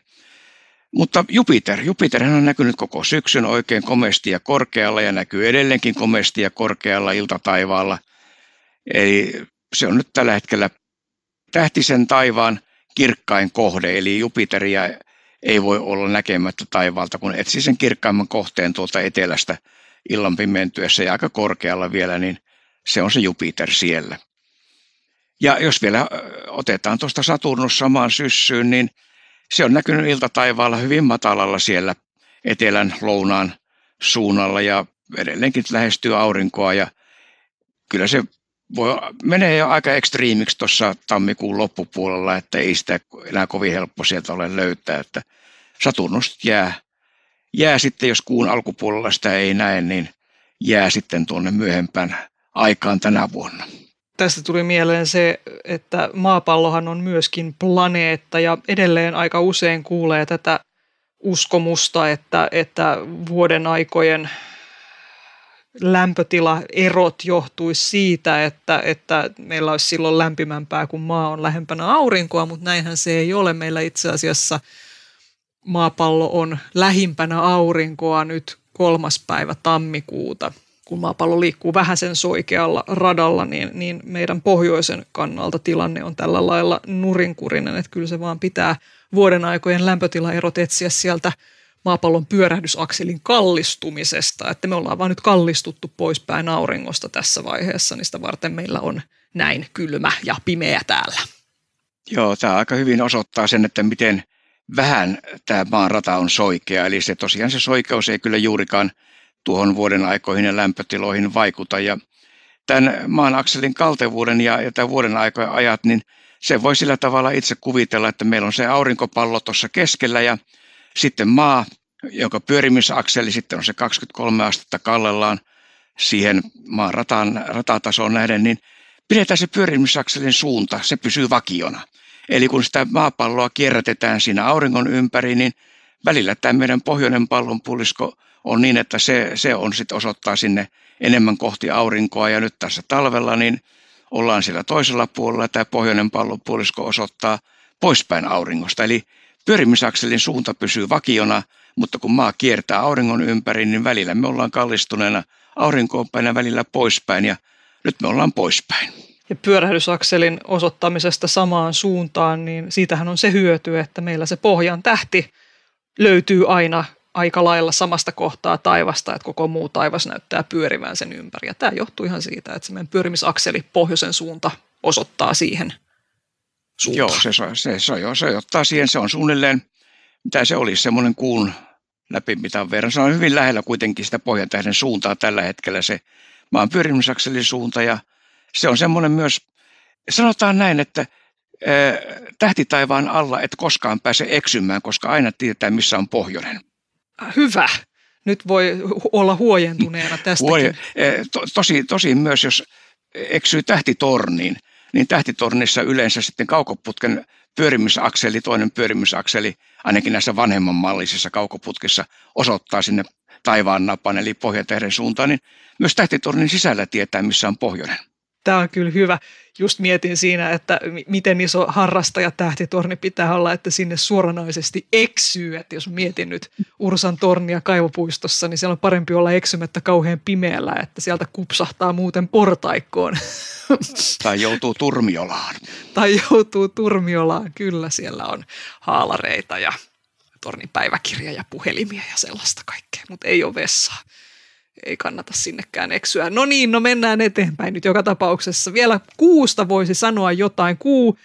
Mutta Jupiter, hän on näkynyt koko syksyn oikein komesti ja korkealla ja näkyy edelleenkin komesti ja korkealla iltataivaalla. Eli se on nyt tällä hetkellä tähtisen taivaan kirkkain kohde, eli Jupiteria ei voi olla näkemättä taivaalta, kun etsii sen kirkkaimman kohteen tuolta etelästä illan pimentyessä ja aika korkealla vielä, niin se on se Jupiter siellä. Ja jos vielä otetaan tuosta Saturnus samaan syssyyn, niin – se on näkynyt iltataivaalla hyvin matalalla siellä etelän lounaan suunnalla ja edelleenkin lähestyy aurinkoa ja kyllä se voi, menee jo aika ekstriimiksi tuossa tammikuun loppupuolella, että ei sitä enää kovin helppo sieltä ole löytää, että satunnust jää, jää sitten, jos kuun alkupuolella sitä ei näe, niin jää sitten tuonne myöhempään aikaan tänä vuonna. Tästä tuli mieleen se, että maapallohan on myöskin planeetta ja edelleen aika usein kuulee tätä uskomusta, että, että vuoden aikojen lämpötilaerot johtuisi siitä, että, että meillä olisi silloin lämpimämpää, kun maa on lähempänä aurinkoa, mutta näinhän se ei ole. Meillä itse asiassa maapallo on lähimpänä aurinkoa nyt kolmas päivä tammikuuta – kun maapallo liikkuu vähän sen soikealla radalla, niin, niin meidän pohjoisen kannalta tilanne on tällä lailla nurinkurinen, että kyllä se vaan pitää vuoden aikojen lämpötilaerot etsiä sieltä maapallon pyörähdysakselin kallistumisesta, että me ollaan vaan nyt kallistuttu poispäin auringosta tässä vaiheessa, niin sitä varten meillä on näin kylmä ja pimeä täällä. Joo, tämä aika hyvin osoittaa sen, että miten vähän tämä maan rata on soikea, eli se tosiaan se soikeus ei kyllä juurikaan – tuohon vuoden aikoihin ja lämpötiloihin vaikuta. Ja tämän maan akselin kaltevuuden ja, ja tämän vuoden aikojen ajat, niin se voi sillä tavalla itse kuvitella, että meillä on se aurinkopallo tuossa keskellä ja sitten maa, jonka pyörimisakseli sitten on se 23 astetta kallellaan siihen maan rataan, ratatasoon nähden, niin pidetään se pyörimisakselin suunta, se pysyy vakiona. Eli kun sitä maapalloa kierrätetään siinä auringon ympäri, niin välillä tämä meidän pohjoinen pallonpuolisko on niin, että se, se on sit osoittaa sinne enemmän kohti aurinkoa ja nyt tässä talvella niin ollaan siellä toisella puolella. Tämä pohjoinen pallopuolisko osoittaa poispäin auringosta. Eli pyörimisakselin suunta pysyy vakiona, mutta kun maa kiertää auringon ympäri, niin välillä me ollaan kallistuneena aurinkoon päin ja välillä poispäin ja nyt me ollaan poispäin. Ja pyörähdysakselin osoittamisesta samaan suuntaan, niin siitähän on se hyöty, että meillä se pohjan tähti löytyy aina aika lailla samasta kohtaa taivasta, että koko muu taivas näyttää pyörivään sen ympäri. Ja tämä johtuu ihan siitä, että se meidän pyörimisakseli pohjoisen suunta osoittaa siihen suuntaan. Joo, se, se, se, joo, se ottaa siihen, se on suunnilleen, mitä se olisi, semmoinen kuun läpimitan verran. Se on hyvin lähellä kuitenkin sitä pohjantähden suuntaa tällä hetkellä se maan pyörimisakselin suunta ja se on semmoinen myös, sanotaan näin, että eh, taivaan alla et koskaan pääse eksymään, koska aina tietää, missä on pohjoinen hyvä. Nyt voi olla huojentuneena tästäkin. Eh, to, tosi, tosi myös, jos eksyy tähtitorniin, niin tähtitornissa yleensä sitten kaukoputken pyörimysakseli, toinen pyörimysakseli, ainakin näissä vanhemman mallisissa kaukoputkissa, osoittaa sinne taivaan napan, eli pohjatähden suuntaan, niin myös tähtitornin sisällä tietää, missä on pohjoinen. Tämä on kyllä hyvä just mietin siinä, että miten iso harrastajatähtitorni pitää olla, että sinne suoranaisesti eksyy. Että jos mietin nyt Ursan tornia kaivopuistossa, niin siellä on parempi olla eksymättä kauhean pimeällä, että sieltä kupsahtaa muuten portaikkoon. Tai joutuu Turmiolaan. tai joutuu Turmiolaan, kyllä siellä on haalareita ja tornin päiväkirja ja puhelimia ja sellaista kaikkea, mutta ei ole vessaa ei kannata sinnekään eksyä. No niin, no mennään eteenpäin nyt joka tapauksessa. Vielä kuusta voisi sanoa jotain. Kuu,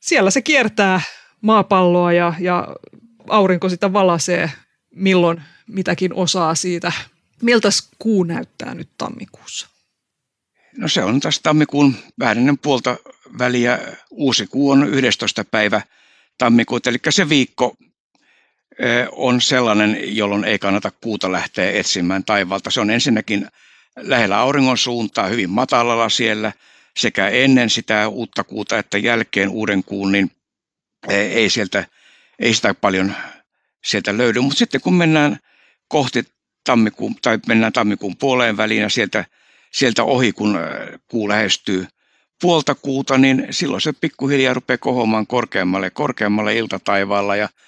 siellä se kiertää maapalloa ja, ja aurinko sitä valasee milloin mitäkin osaa siitä. Miltä kuu näyttää nyt tammikuussa? No se on tässä tammikuun vähän puolta väliä. Uusi kuu on 11. päivä tammikuuta, eli se viikko on sellainen, jolloin ei kannata kuuta lähteä etsimään taivalta. Se on ensinnäkin lähellä auringon suuntaa, hyvin matalalla siellä, sekä ennen sitä uutta kuuta että jälkeen uuden kuun, niin ei, sieltä, ei sitä paljon sieltä löydy. Mutta sitten kun mennään kohti tammikuun, tai mennään tammikuun puoleen väliin ja sieltä, sieltä ohi, kun kuu lähestyy puolta kuuta, niin silloin se pikkuhiljaa rupeaa kohomaan korkeammalle, korkeammalle iltataivaalla ja –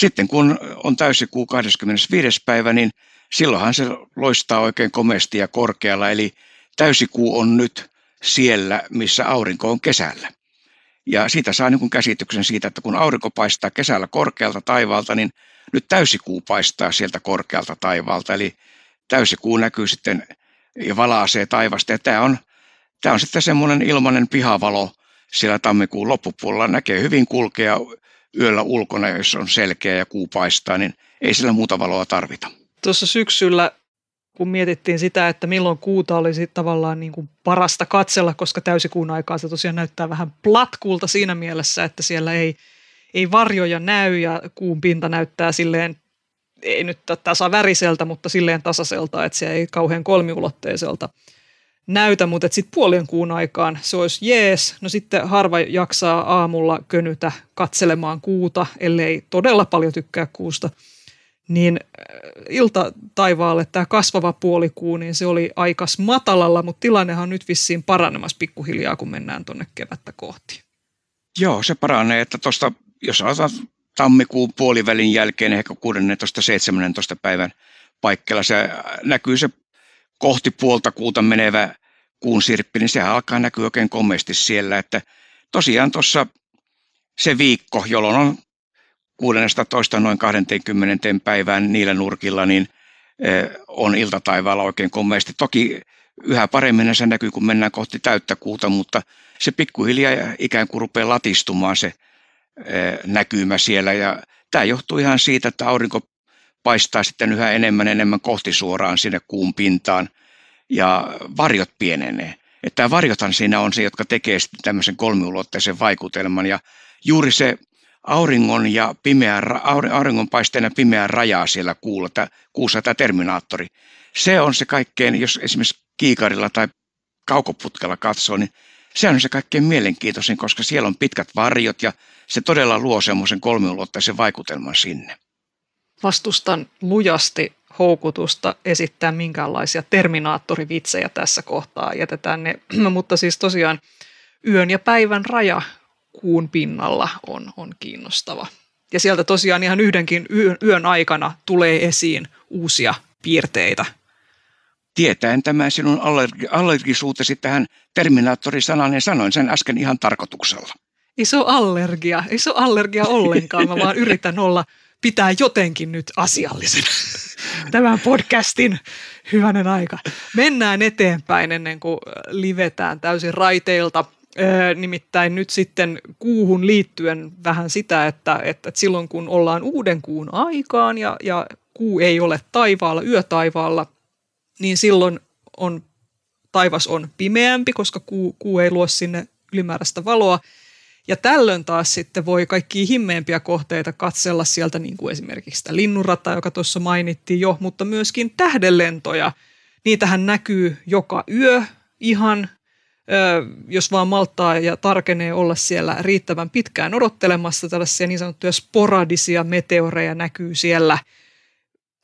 sitten kun on kuu 25. päivä, niin silloinhan se loistaa oikein komeasti ja korkealla. Eli täysikuu on nyt siellä, missä aurinko on kesällä. Ja siitä saa niin käsityksen siitä, että kun aurinko paistaa kesällä korkealta taivaalta, niin nyt täysikuu paistaa sieltä korkealta taivaalta. Eli täysikuu näkyy sitten ja valaasee taivasta. Ja tämä on, tämä on sitten semmoinen ilmainen pihavalo siellä tammikuun loppupuolella. Näkee hyvin kulkea yöllä ulkona, jos on selkeä ja kuu paistaa, niin ei sillä muuta valoa tarvita. Tuossa syksyllä, kun mietittiin sitä, että milloin kuuta olisi tavallaan niin kuin parasta katsella, koska täysikuun aikaa se tosiaan näyttää vähän platkulta siinä mielessä, että siellä ei, ei varjoja näy ja kuun pinta näyttää silleen ei nyt tasaväriseltä, mutta silleen tasaiselta, että se ei kauhean kolmiulotteiselta näytä, mutta sitten puolien kuun aikaan se olisi jees. No sitten harva jaksaa aamulla könytä katselemaan kuuta, ellei todella paljon tykkää kuusta. Niin äh, ilta taivaalle tämä kasvava puolikuu, niin se oli aikas matalalla, mutta tilannehan on nyt vissiin paranemassa pikkuhiljaa, kun mennään tuonne kevättä kohti. Joo, se paranee, että tuosta, jos aletaan tammikuun puolivälin jälkeen, niin ehkä 16-17 päivän paikkeilla, se äh, näkyy se kohti puolta kuuta menevä kuun sirppi, niin se alkaa näkyä oikein komeasti siellä, että tosiaan tuossa se viikko, jolloin on 16 noin 20 päivään niillä nurkilla, niin eh, on iltataivaalla oikein komeasti. Toki yhä paremmin se näkyy, kun mennään kohti täyttä kuuta, mutta se pikkuhiljaa ikään kuin rupeaa latistumaan se eh, näkymä siellä. Ja tämä johtuu ihan siitä, että aurinko paistaa sitten yhä enemmän enemmän kohti suoraan sinne kuun pintaan – ja varjot pienenee. Että tämä varjothan siinä on se, jotka tekee tämmöisen kolmiulotteisen vaikutelman ja juuri se auringon ja pimeän, auringon paisteena pimeän rajaa siellä kuulla, tämä, kuussa tämä terminaattori. Se on se kaikkein, jos esimerkiksi kiikarilla tai kaukoputkella katsoo, niin se on se kaikkein mielenkiintoisin, koska siellä on pitkät varjot ja se todella luo semmoisen kolmiulotteisen vaikutelman sinne. Vastustan lujasti houkutusta esittää minkäänlaisia terminaattorivitsejä tässä kohtaa. Jätetään ne, mutta siis tosiaan yön ja päivän raja kuun pinnalla on, on kiinnostava. Ja sieltä tosiaan ihan yhdenkin yön, yön aikana tulee esiin uusia piirteitä. Tietäen tämän sinun allergi- allergisuutesi tähän terminaattorisanaan, niin sanoin sen äsken ihan tarkoituksella. Iso allergia, iso allergia ollenkaan, mä vaan yritän olla, pitää jotenkin nyt asiallisena. tämän podcastin hyvänen aika. Mennään eteenpäin ennen kuin livetään täysin raiteilta. Nimittäin nyt sitten kuuhun liittyen vähän sitä, että, että silloin kun ollaan uuden kuun aikaan ja, ja kuu ei ole taivaalla, yötaivaalla, niin silloin on, taivas on pimeämpi, koska kuu, kuu ei luo sinne ylimääräistä valoa – ja tällöin taas sitten voi kaikki himmeempiä kohteita katsella sieltä, niin kuin esimerkiksi sitä linnunrataa, joka tuossa mainittiin jo, mutta myöskin tähdenlentoja. Niitähän näkyy joka yö ihan, jos vaan maltaa ja tarkenee olla siellä riittävän pitkään odottelemassa. Tällaisia niin sanottuja sporadisia meteoreja näkyy siellä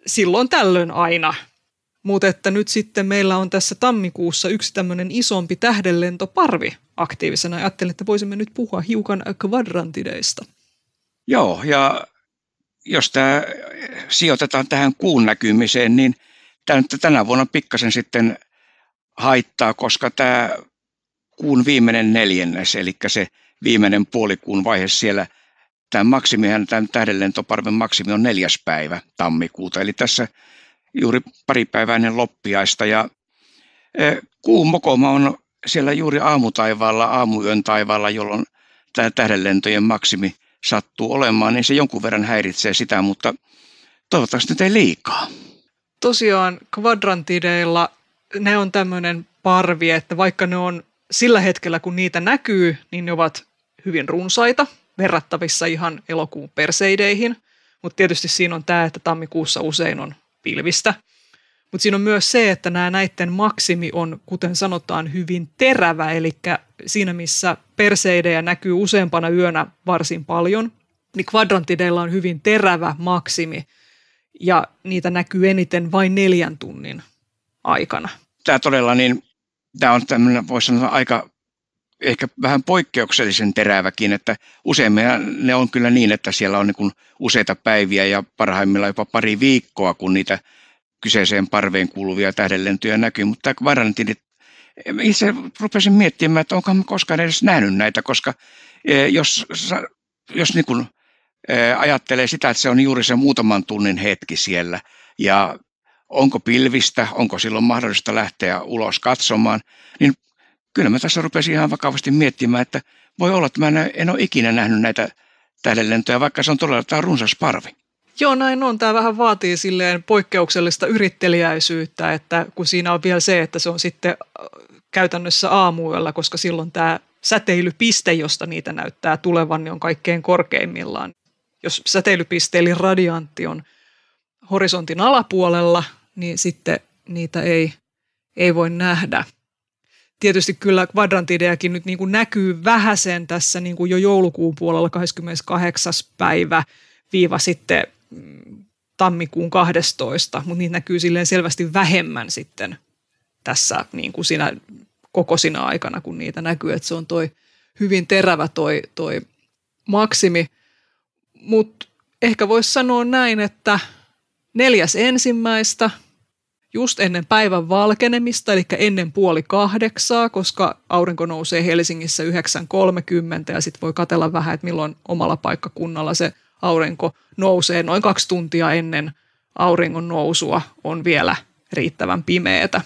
silloin tällöin aina – mutta että nyt sitten meillä on tässä tammikuussa yksi tämmöinen isompi tähdenlentoparvi aktiivisena. Ajattelin, että voisimme nyt puhua hiukan kvadrantideista. Joo, ja jos tämä sijoitetaan tähän kuun näkymiseen, niin tämä tänä vuonna pikkasen sitten haittaa, koska tämä kuun viimeinen neljännes, eli se viimeinen puolikuun vaihe siellä, tämä maksimihan, tämän tähdenlentoparven maksimi on neljäs päivä tammikuuta, eli tässä juuri pari loppiaista. Ja e, kuun mokoma on siellä juuri aamutaivaalla, aamuyön taivaalla, jolloin tämä tähdenlentojen maksimi sattuu olemaan, niin se jonkun verran häiritsee sitä, mutta toivottavasti nyt ei liikaa. Tosiaan kvadrantideilla ne on tämmöinen parvi, että vaikka ne on sillä hetkellä, kun niitä näkyy, niin ne ovat hyvin runsaita, verrattavissa ihan elokuun perseideihin. Mutta tietysti siinä on tämä, että tammikuussa usein on pilvistä. Mutta siinä on myös se, että nämä näiden maksimi on, kuten sanotaan, hyvin terävä, eli siinä missä perseidejä näkyy useampana yönä varsin paljon, niin kvadrantideilla on hyvin terävä maksimi, ja niitä näkyy eniten vain neljän tunnin aikana. Tämä todella, niin tämä on tämmöinen, voisi sanoa, aika ehkä vähän poikkeuksellisen teräväkin, että useimmin ne on kyllä niin, että siellä on niin useita päiviä ja parhaimmillaan jopa pari viikkoa, kun niitä kyseiseen parveen kuuluvia tähdellentyjä näkyy, mutta Varantin, itse rupesin miettimään, että onko koskaan edes nähnyt näitä, koska e, jos, jos niin kuin e, ajattelee sitä, että se on juuri se muutaman tunnin hetki siellä ja onko pilvistä, onko silloin mahdollista lähteä ulos katsomaan, niin kyllä mä tässä rupesin ihan vakavasti miettimään, että voi olla, että mä en ole ikinä nähnyt näitä tähdenlentoja, vaikka se on todella tämä runsas parvi. Joo, näin on. Tämä vähän vaatii silleen poikkeuksellista yrittelijäisyyttä, että kun siinä on vielä se, että se on sitten äh, käytännössä aamuyöllä, koska silloin tämä säteilypiste, josta niitä näyttää tulevan, niin on kaikkein korkeimmillaan. Jos säteilypiste eli radiantti on horisontin alapuolella, niin sitten niitä ei, ei voi nähdä tietysti kyllä kvadrantidejakin nyt niin kuin näkyy vähäsen tässä niin kuin jo joulukuun puolella 28. päivä viiva sitten mm, tammikuun 12, mutta niitä näkyy silleen selvästi vähemmän sitten tässä niin kuin siinä koko sinä aikana, kun niitä näkyy, että se on toi hyvin terävä toi, toi maksimi. Mutta ehkä voisi sanoa näin, että neljäs ensimmäistä – just ennen päivän valkenemista, eli ennen puoli kahdeksaa, koska aurinko nousee Helsingissä 9.30 ja sitten voi katella vähän, että milloin omalla paikkakunnalla se aurinko nousee. Noin kaksi tuntia ennen auringon nousua on vielä riittävän pimeätä.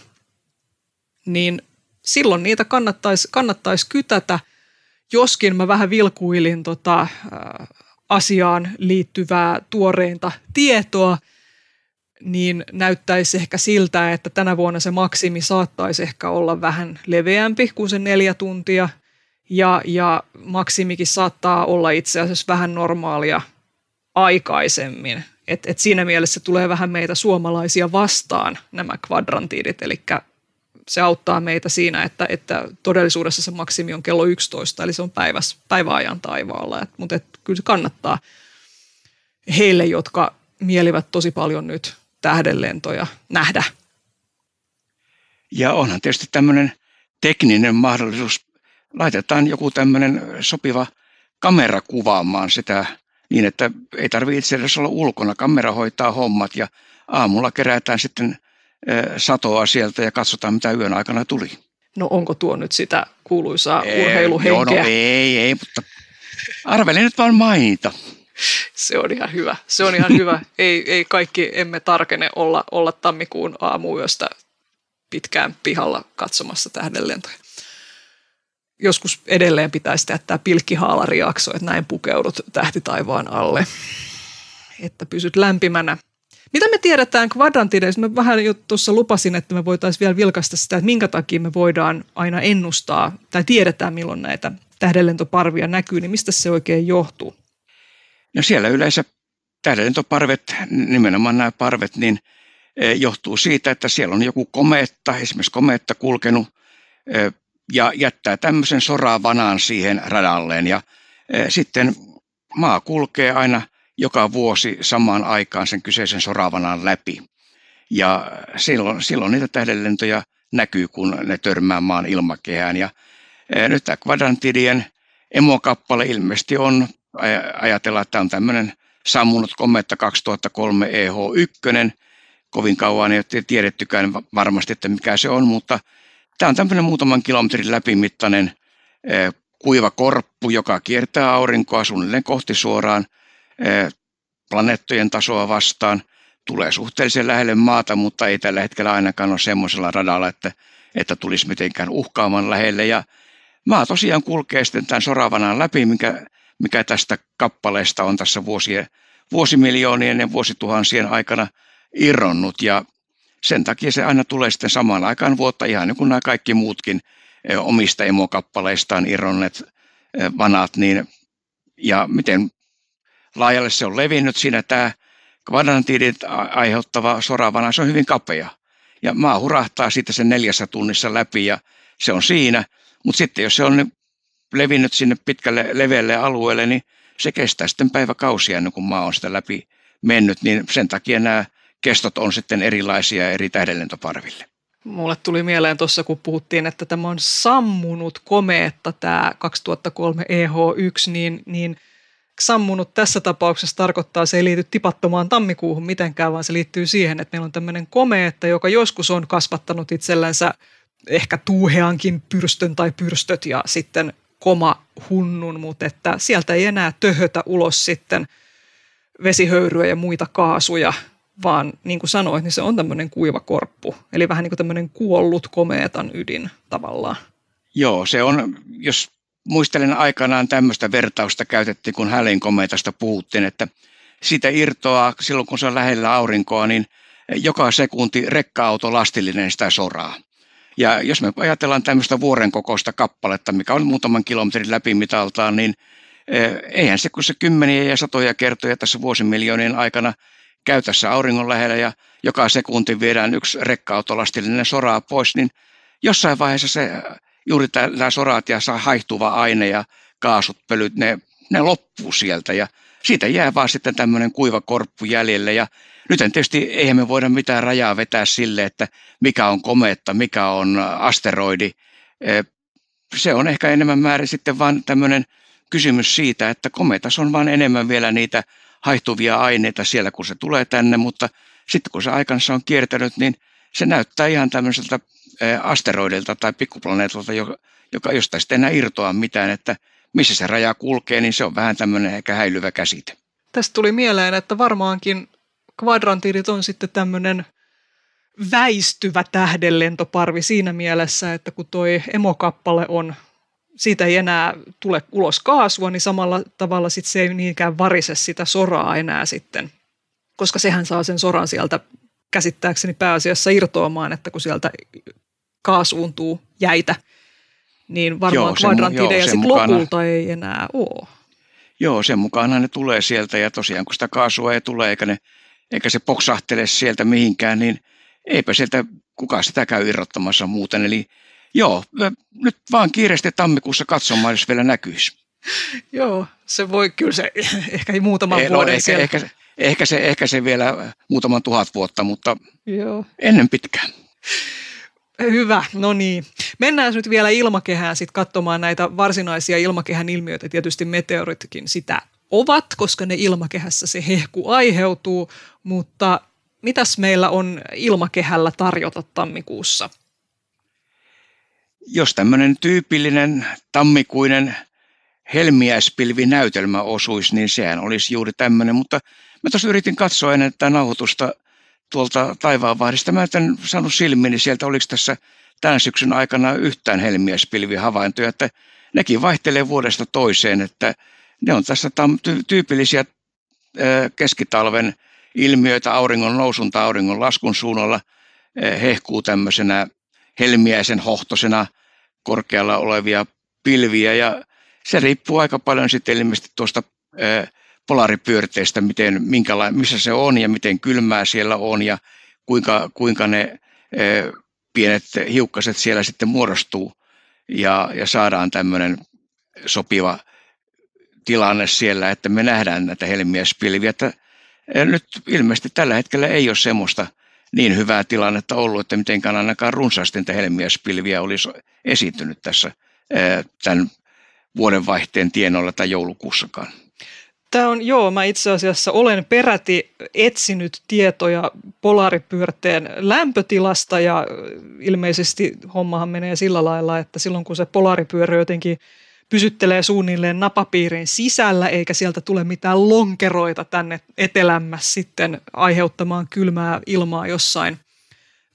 Niin silloin niitä kannattaisi kannattais kytätä, joskin mä vähän vilkuilin tota, äh, asiaan liittyvää tuoreinta tietoa – niin näyttäisi ehkä siltä, että tänä vuonna se maksimi saattaisi ehkä olla vähän leveämpi kuin se neljä tuntia. Ja, ja maksimikin saattaa olla itse asiassa vähän normaalia aikaisemmin. Et, et siinä mielessä tulee vähän meitä suomalaisia vastaan nämä kvadrantiidit, eli se auttaa meitä siinä, että, että todellisuudessa se maksimi on kello 11, eli se on päiväs, päiväajan taivaalla. Mutta kyllä se kannattaa heille, jotka mielivät tosi paljon nyt tähdenlentoja nähdä. Ja onhan tietysti tämmöinen tekninen mahdollisuus. Laitetaan joku tämmöinen sopiva kamera kuvaamaan sitä niin, että ei tarvitse itse edes olla ulkona. Kamera hoitaa hommat ja aamulla kerätään sitten satoa sieltä ja katsotaan, mitä yön aikana tuli. No onko tuo nyt sitä kuuluisaa ei, eh, urheiluhenkeä? Joo, no ei, ei, mutta arvelin nyt vaan mainita se on ihan hyvä. Se on ihan hyvä. Ei, ei kaikki emme tarkene olla, olla tammikuun aamuyöstä pitkään pihalla katsomassa tähdenlentoja. Joskus edelleen pitäisi tehdä tämä pilkkihaalarijakso, että näin pukeudut tähti taivaan alle, että pysyt lämpimänä. Mitä me tiedetään kvadrantideista? Mä vähän jo tuossa lupasin, että me voitaisiin vielä vilkaista sitä, että minkä takia me voidaan aina ennustaa tai tiedetään, milloin näitä tähdenlentoparvia näkyy, niin mistä se oikein johtuu? No siellä yleensä täydentöparvet, nimenomaan nämä parvet, niin e, johtuu siitä, että siellä on joku komeetta, esimerkiksi komeetta kulkenut e, ja jättää tämmöisen soravanaan siihen radalleen. Ja e, sitten maa kulkee aina joka vuosi samaan aikaan sen kyseisen soravanan läpi. Ja silloin, silloin niitä tähdenlentoja näkyy, kun ne törmää maan ilmakehään. Ja nyt tämä Quadrantidien emokappale ilmeisesti on ajatellaan, että tämä on tämmöinen sammunut kometta 2003 EH1, kovin kauan ei ole tiedettykään varmasti, että mikä se on, mutta tämä on tämmöinen muutaman kilometrin läpimittainen e, kuiva korppu, joka kiertää aurinkoa suunnilleen kohti suoraan e, planeettojen tasoa vastaan. Tulee suhteellisen lähelle maata, mutta ei tällä hetkellä ainakaan ole semmoisella radalla, että, että tulisi mitenkään uhkaamaan lähelle. Ja maa tosiaan kulkee sitten tämän soravanan läpi, mikä mikä tästä kappaleesta on tässä vuosien, vuosimiljoonien ja vuosituhansien aikana irronnut. Ja sen takia se aina tulee sitten samaan aikaan vuotta, ihan niin kuin nämä kaikki muutkin eh, omista emokappaleistaan irronneet eh, vanat, niin ja miten laajalle se on levinnyt. Siinä tämä kvadrantiidit aiheuttava soravana, se on hyvin kapea. Ja maa hurahtaa sitten sen neljässä tunnissa läpi ja se on siinä. Mutta sitten jos se on levinnyt sinne pitkälle leveälle alueelle, niin se kestää sitten päiväkausia ennen kuin maa on sitä läpi mennyt, niin sen takia nämä kestot on sitten erilaisia eri tähdenlentoparville. Mulle tuli mieleen tuossa, kun puhuttiin, että tämä on sammunut komeetta tämä 2003 EH1, niin, niin sammunut tässä tapauksessa tarkoittaa, se ei liity tipattomaan tammikuuhun mitenkään, vaan se liittyy siihen, että meillä on tämmöinen komeetta, joka joskus on kasvattanut itsellensä ehkä tuuheankin pyrstön tai pyrstöt ja sitten koma hunnun, mutta että sieltä ei enää töhötä ulos sitten vesihöyryä ja muita kaasuja, vaan niin kuin sanoit, niin se on tämmöinen kuiva korppu, eli vähän niin kuin tämmöinen kuollut komeetan ydin tavallaan. Joo, se on, jos muistelen aikanaan tämmöistä vertausta käytettiin, kun hälin komeetasta puhuttiin, että siitä irtoaa silloin, kun se on lähellä aurinkoa, niin joka sekunti rekka-auto lastillinen sitä soraa. Ja jos me ajatellaan tämmöistä vuoren kokoista kappaletta, mikä on muutaman kilometrin läpimitaltaan, niin e, eihän se, kun se kymmeniä ja satoja kertoja tässä vuosimiljoonien aikana käy tässä auringon lähellä ja joka sekunti viedään yksi rekka-autolastillinen soraa pois, niin jossain vaiheessa se juuri nämä soraat ja haihtuva aine ja kaasut, pölyt, ne, ne loppuu sieltä ja siitä jää vaan sitten tämmöinen kuiva korppu jäljelle ja nyt tietysti eihän me voida mitään rajaa vetää sille, että mikä on kometta, mikä on äh, asteroidi. Se on ehkä enemmän määrin sitten vaan tämmöinen kysymys siitä, että kometas on vain enemmän vielä niitä haihtuvia aineita siellä, kun se tulee tänne, mutta sitten kun se aikansa on kiertänyt, niin se näyttää ihan tämmöiseltä asteroidilta tai pikkuplaneetilta, joka, josta sitten enää irtoa mitään, että missä se raja kulkee, niin se on vähän tämmöinen ehkä häilyvä käsite. Tästä tuli mieleen, että varmaankin kvadrantiirit on sitten tämmöinen väistyvä tähdenlentoparvi siinä mielessä, että kun toi emokappale on, siitä ei enää tule ulos kaasua, niin samalla tavalla sit se ei niinkään varise sitä soraa enää sitten, koska sehän saa sen soran sieltä käsittääkseni pääasiassa irtoamaan, että kun sieltä kaasuuntuu jäitä, niin varmaan kvadrantiideja sitten lopulta ei enää ole. Joo, sen mukaanhan ne tulee sieltä ja tosiaan kun sitä kaasua ei tule eikä ne eikä se poksahtele sieltä mihinkään, niin eipä sieltä kukaan sitä käy irrottamassa muuten. Eli joo, nyt vaan kiireesti tammikuussa katsomaan, jos vielä näkyisi. Joo, se voi kyllä se ehkä muutaman Ei, eh, no, vuoden no, ehkä, Ehkä, ehkä, se, ehkä se vielä äh, muutaman tuhat vuotta, mutta Joo. ennen pitkään. Hyvä, no niin. Mennään nyt vielä ilmakehään sitten katsomaan näitä varsinaisia ilmakehän ilmiöitä, tietysti meteoritkin sitä ovat, koska ne ilmakehässä se hehku aiheutuu, mutta mitäs meillä on ilmakehällä tarjota tammikuussa? Jos tämmöinen tyypillinen tammikuinen helmiäispilvinäytelmä osuisi, niin sehän olisi juuri tämmöinen, mutta mä tuossa yritin katsoa ennen tätä nauhoitusta tuolta taivaanvahdista. Mä en saanut silmiini sieltä, oliko tässä tämän syksyn aikana yhtään helmiäispilvihavaintoja, että nekin vaihtelee vuodesta toiseen, että ne on tässä tyypillisiä keskitalven ilmiöitä auringon nousun tai auringon laskun suunnalla hehkuu tämmöisenä helmiäisen hohtosena korkealla olevia pilviä ja se riippuu aika paljon sitten ilmeisesti tuosta polaaripyörteistä, miten, minkäla- missä se on ja miten kylmää siellä on ja kuinka, kuinka ne pienet hiukkaset siellä sitten muodostuu ja, ja saadaan tämmöinen sopiva – tilanne siellä, että me nähdään näitä helmiäspilviä. Että eh, nyt ilmeisesti tällä hetkellä ei ole semmoista niin hyvää tilannetta ollut, että mitenkään ainakaan runsaasti niitä helmiäspilviä olisi esiintynyt tässä eh, tämän vuodenvaihteen tienoilla tai joulukuussakaan. Tämä on, joo, mä itse asiassa olen peräti etsinyt tietoja polaaripyörteen lämpötilasta ja eh, ilmeisesti hommahan menee sillä lailla, että silloin kun se polaaripyörä jotenkin pysyttelee suunnilleen napapiirin sisällä, eikä sieltä tule mitään lonkeroita tänne etelämmäs sitten aiheuttamaan kylmää ilmaa jossain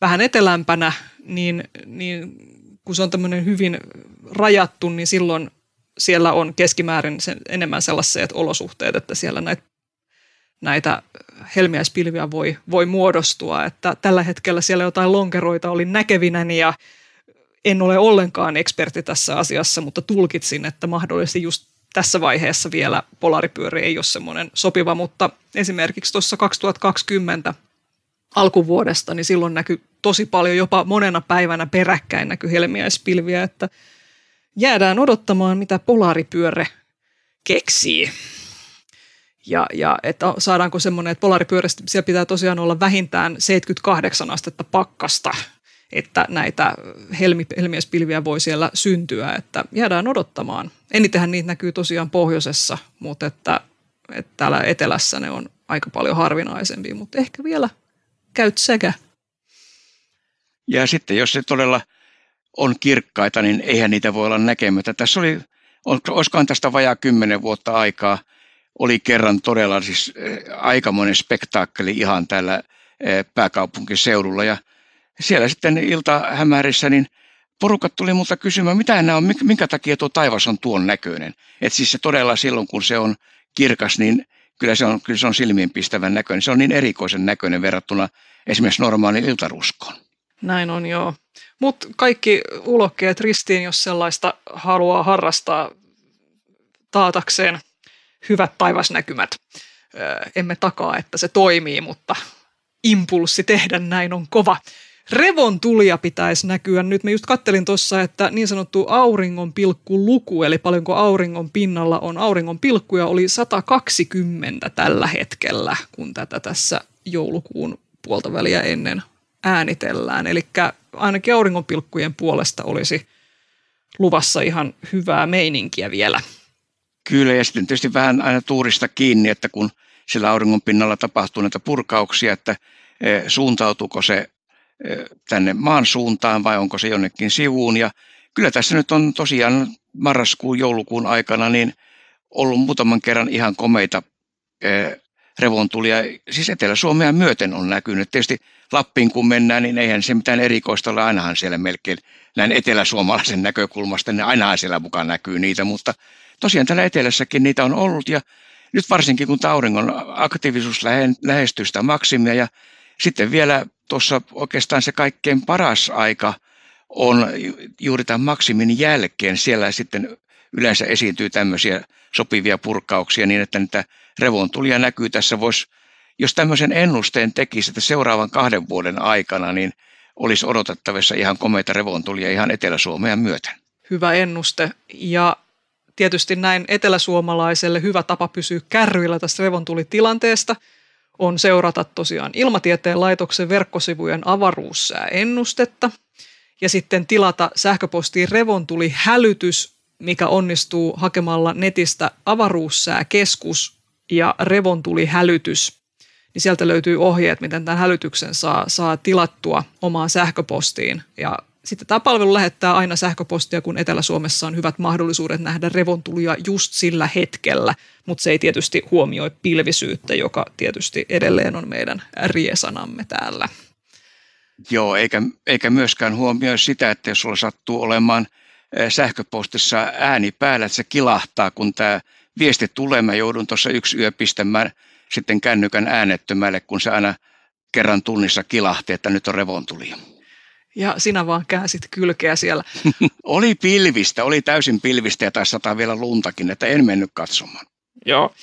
vähän etelämpänä, niin, niin kun se on tämmöinen hyvin rajattu, niin silloin siellä on keskimäärin sen, enemmän sellaiset olosuhteet, että siellä näitä, näitä helmiäispilviä voi, voi muodostua. Että tällä hetkellä siellä jotain lonkeroita oli näkevinäni ja en ole ollenkaan ekspertti tässä asiassa, mutta tulkitsin, että mahdollisesti just tässä vaiheessa vielä polaripyöri ei ole semmoinen sopiva, mutta esimerkiksi tuossa 2020 alkuvuodesta, niin silloin näkyy tosi paljon, jopa monena päivänä peräkkäin näkyy helmiäispilviä, että jäädään odottamaan, mitä polaripyöre keksii. Ja, ja että saadaanko semmoinen, että polaripyörästä siellä pitää tosiaan olla vähintään 78 astetta pakkasta, että näitä helmi, helmiespilviä voi siellä syntyä, että jäädään odottamaan. Enitenhän niitä näkyy tosiaan pohjoisessa, mutta että, että täällä etelässä ne on aika paljon harvinaisempi, mutta ehkä vielä käyt sekä. Ja sitten jos se todella on kirkkaita, niin eihän niitä voi olla näkemättä. Tässä oli, olisikohan tästä vajaa kymmenen vuotta aikaa, oli kerran todella siis eh, aikamoinen spektaakkeli ihan täällä eh, pääkaupunkiseudulla ja – siellä sitten iltahämärissä niin porukat tuli multa kysymään, mitä nämä on, minkä takia tuo taivas on tuon näköinen. Että siis se todella silloin, kun se on kirkas, niin kyllä se on, kyllä se on silmiinpistävän näköinen. Se on niin erikoisen näköinen verrattuna esimerkiksi normaaliin iltaruskoon. Näin on joo. Mutta kaikki ulokkeet ristiin, jos sellaista haluaa harrastaa taatakseen hyvät taivasnäkymät. Emme takaa, että se toimii, mutta impulssi tehdä näin on kova revon tulia pitäisi näkyä nyt. Mä just kattelin tuossa, että niin sanottu auringon pilkku luku, eli paljonko auringon pinnalla on auringon pilkkuja, oli 120 tällä hetkellä, kun tätä tässä joulukuun puolta väliä ennen äänitellään. Eli ainakin pilkkujen puolesta olisi luvassa ihan hyvää meininkiä vielä. Kyllä, ja sitten tietysti vähän aina tuurista kiinni, että kun sillä auringon pinnalla tapahtuu näitä purkauksia, että eh, suuntautuuko se tänne maan suuntaan vai onko se jonnekin sivuun. Ja kyllä tässä nyt on tosiaan marraskuun, joulukuun aikana niin ollut muutaman kerran ihan komeita revontulia. Siis Etelä-Suomea myöten on näkynyt. Tietysti Lappiin kun mennään, niin eihän se mitään erikoista ole. Ainahan siellä melkein näin eteläsuomalaisen näkökulmasta, niin ainahan siellä mukaan näkyy niitä. Mutta tosiaan täällä etelässäkin niitä on ollut ja nyt varsinkin kun tämä auringon aktiivisuus lähestyy sitä maksimia ja sitten vielä tuossa oikeastaan se kaikkein paras aika on juuri tämän maksimin jälkeen. Siellä sitten yleensä esiintyy tämmöisiä sopivia purkauksia niin, että niitä revontulia näkyy tässä. Vois, jos tämmöisen ennusteen tekisi, että seuraavan kahden vuoden aikana, niin olisi odotettavissa ihan komeita revontulia ihan Etelä-Suomea myöten. Hyvä ennuste. Ja tietysti näin eteläsuomalaiselle hyvä tapa pysyä kärryillä tästä revontulitilanteesta – on seurata tosiaan Ilmatieteen laitoksen verkkosivujen avaruussääennustetta ja sitten tilata sähköpostiin revontuli hälytys, mikä onnistuu hakemalla netistä avaruussääkeskus ja revontuli hälytys. Niin sieltä löytyy ohjeet, miten tämän hälytyksen saa, saa tilattua omaan sähköpostiin ja sitten tämä palvelu lähettää aina sähköpostia, kun Etelä-Suomessa on hyvät mahdollisuudet nähdä revontulia just sillä hetkellä, mutta se ei tietysti huomioi pilvisyyttä, joka tietysti edelleen on meidän riesanamme täällä. Joo, eikä, eikä myöskään huomioi sitä, että jos sulla sattuu olemaan eh, sähköpostissa ääni päällä, että se kilahtaa, kun tämä viesti tulee. Mä joudun tuossa yksi yö pistämään sitten kännykän äänettömälle, kun se aina kerran tunnissa kilahti, että nyt on revontulia ja sinä vaan käänsit kylkeä siellä. oli pilvistä, oli täysin pilvistä ja taisi sataa vielä luntakin, että en mennyt katsomaan. Joo.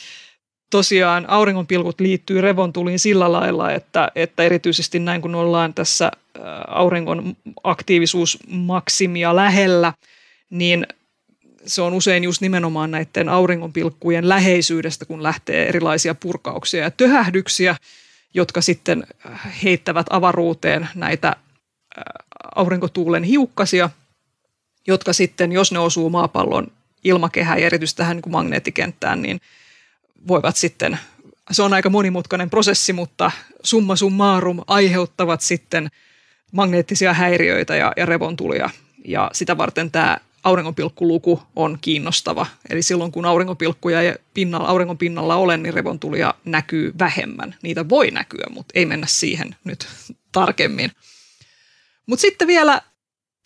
Tosiaan auringonpilkut liittyy revontuliin sillä lailla, että, että erityisesti näin kun ollaan tässä äh, auringon aktiivisuusmaksimia lähellä, niin se on usein just nimenomaan näiden auringonpilkkujen läheisyydestä, kun lähtee erilaisia purkauksia ja töhähdyksiä, jotka sitten äh, heittävät avaruuteen näitä aurinkotuulen hiukkasia, jotka sitten, jos ne osuu maapallon ilmakehään ja erityisesti tähän niin kuin magneettikenttään, niin voivat sitten, se on aika monimutkainen prosessi, mutta summa summarum aiheuttavat sitten magneettisia häiriöitä ja, ja revontulia. Ja sitä varten tämä auringonpilkkuluku on kiinnostava. Eli silloin kun auringonpilkkuja ja pinnalla, auringon pinnalla olen, niin revontulia näkyy vähemmän. Niitä voi näkyä, mutta ei mennä siihen nyt tarkemmin. Mutta sitten vielä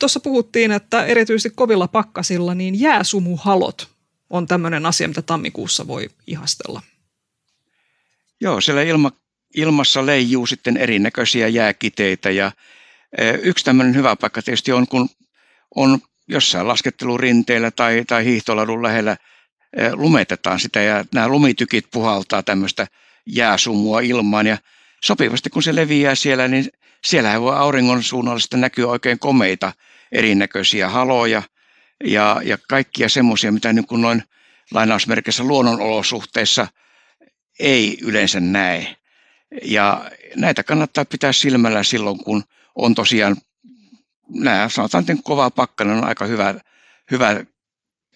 tuossa puhuttiin, että erityisesti kovilla pakkasilla niin jääsumuhalot on tämmöinen asia, mitä tammikuussa voi ihastella. Joo, siellä ilma, ilmassa leijuu sitten erinäköisiä jääkiteitä ja e, yksi tämmöinen hyvä paikka tietysti on, kun on jossain laskettelurinteellä tai, tai hiihtoladun lähellä e, lumetetaan sitä ja nämä lumitykit puhaltaa tämmöistä jääsumua ilmaan ja sopivasti kun se leviää siellä, niin siellä voi auringon sitten näkyä oikein komeita erinäköisiä haloja ja, ja kaikkia semmoisia, mitä niin kuin noin lainausmerkeissä luonnonolosuhteissa ei yleensä näe. Ja näitä kannattaa pitää silmällä silloin, kun on tosiaan, nämä sanotaan, että kova pakkana, on aika hyvä, hyvä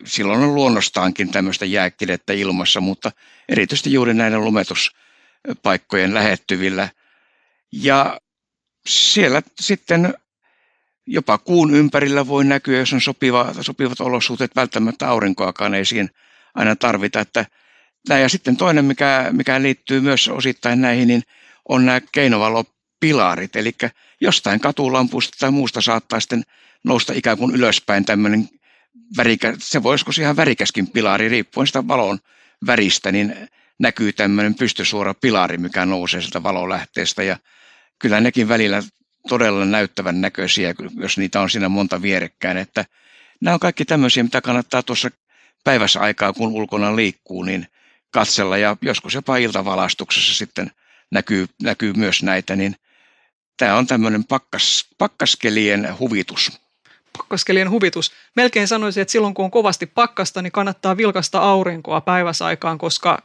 silloin on luonnostaankin tämmöistä jääkidettä ilmassa, mutta erityisesti juuri näiden lumetuspaikkojen lähettyvillä. Ja siellä sitten jopa kuun ympärillä voi näkyä, jos on sopiva, sopivat olosuhteet, välttämättä aurinkoakaan ei siihen aina tarvita. Että, ja sitten toinen, mikä, mikä liittyy myös osittain näihin, niin on nämä keinovalopilarit, eli jostain katulampusta tai muusta saattaa sitten nousta ikään kuin ylöspäin tämmöinen värikä, se voi joskus ihan värikäskin pilari, riippuen sitä valon väristä, niin näkyy tämmöinen pystysuora pilari, mikä nousee sieltä valolähteestä ja kyllä nekin välillä todella näyttävän näköisiä, jos niitä on siinä monta vierekkään Että nämä on kaikki tämmöisiä, mitä kannattaa tuossa päivässä aikaa, kun ulkona liikkuu, niin katsella. Ja joskus jopa iltavalastuksessa sitten näkyy, näkyy myös näitä, niin tämä on tämmöinen pakkas, pakkaskelien huvitus. Pakkaskelien huvitus. Melkein sanoisin, että silloin kun on kovasti pakkasta, niin kannattaa vilkasta aurinkoa päiväsaikaan, koska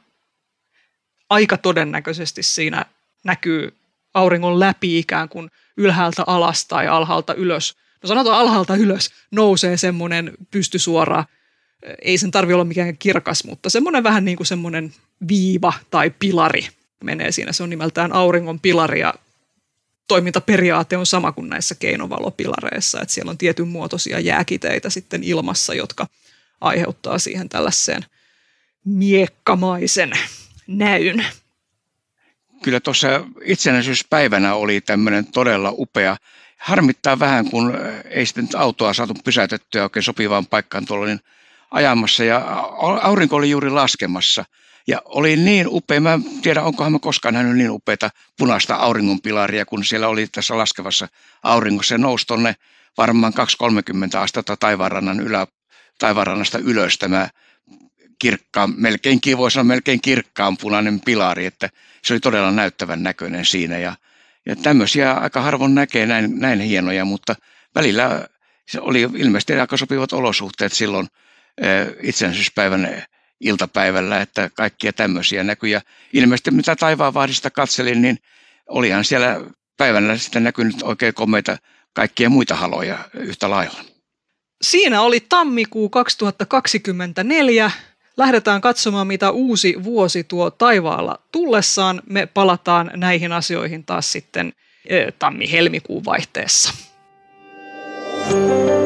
aika todennäköisesti siinä näkyy auringon läpi ikään kuin ylhäältä alas tai alhaalta ylös. No sanotaan alhaalta ylös nousee semmoinen pystysuora, eh, ei sen tarvi olla mikään kirkas, mutta semmoinen vähän niin kuin semmoinen viiva tai pilari menee siinä. Se on nimeltään auringon pilari ja toimintaperiaate on sama kuin näissä keinovalopilareissa, että siellä on tietyn muotoisia jääkiteitä sitten ilmassa, jotka aiheuttaa siihen tällaiseen miekkamaisen näyn kyllä tuossa itsenäisyyspäivänä oli tämmöinen todella upea. Harmittaa vähän, kun äh, ei sitten autoa saatu pysäytettyä oikein sopivaan paikkaan tuolla, niin ajamassa ja aurinko oli juuri laskemassa. Ja oli niin upea, mä en tiedä onkohan mä koskaan nähnyt niin upeita punaista auringonpilaria, kun siellä oli tässä laskevassa auringossa Se nousi tuonne varmaan 2-30 astetta taivaanrannan ylä, taivaanrannasta ylös tämä kirkkaan, melkein voi sanoa melkein kirkkaan punainen pilari, että se oli todella näyttävän näköinen siinä ja, ja tämmöisiä aika harvoin näkee näin, näin hienoja, mutta välillä se oli ilmeisesti aika sopivat olosuhteet silloin eh, itsenäisyyspäivän iltapäivällä, että kaikkia tämmöisiä näkyjä. Ilmeisesti mitä taivaanvahdista katselin, niin olihan siellä päivänä sitten näkynyt oikein komeita kaikkia muita haloja yhtä lailla. Siinä oli tammikuu 2024 lähdetään katsomaan, mitä uusi vuosi tuo taivaalla tullessaan. Me palataan näihin asioihin taas sitten tammi-helmikuun vaihteessa. thank you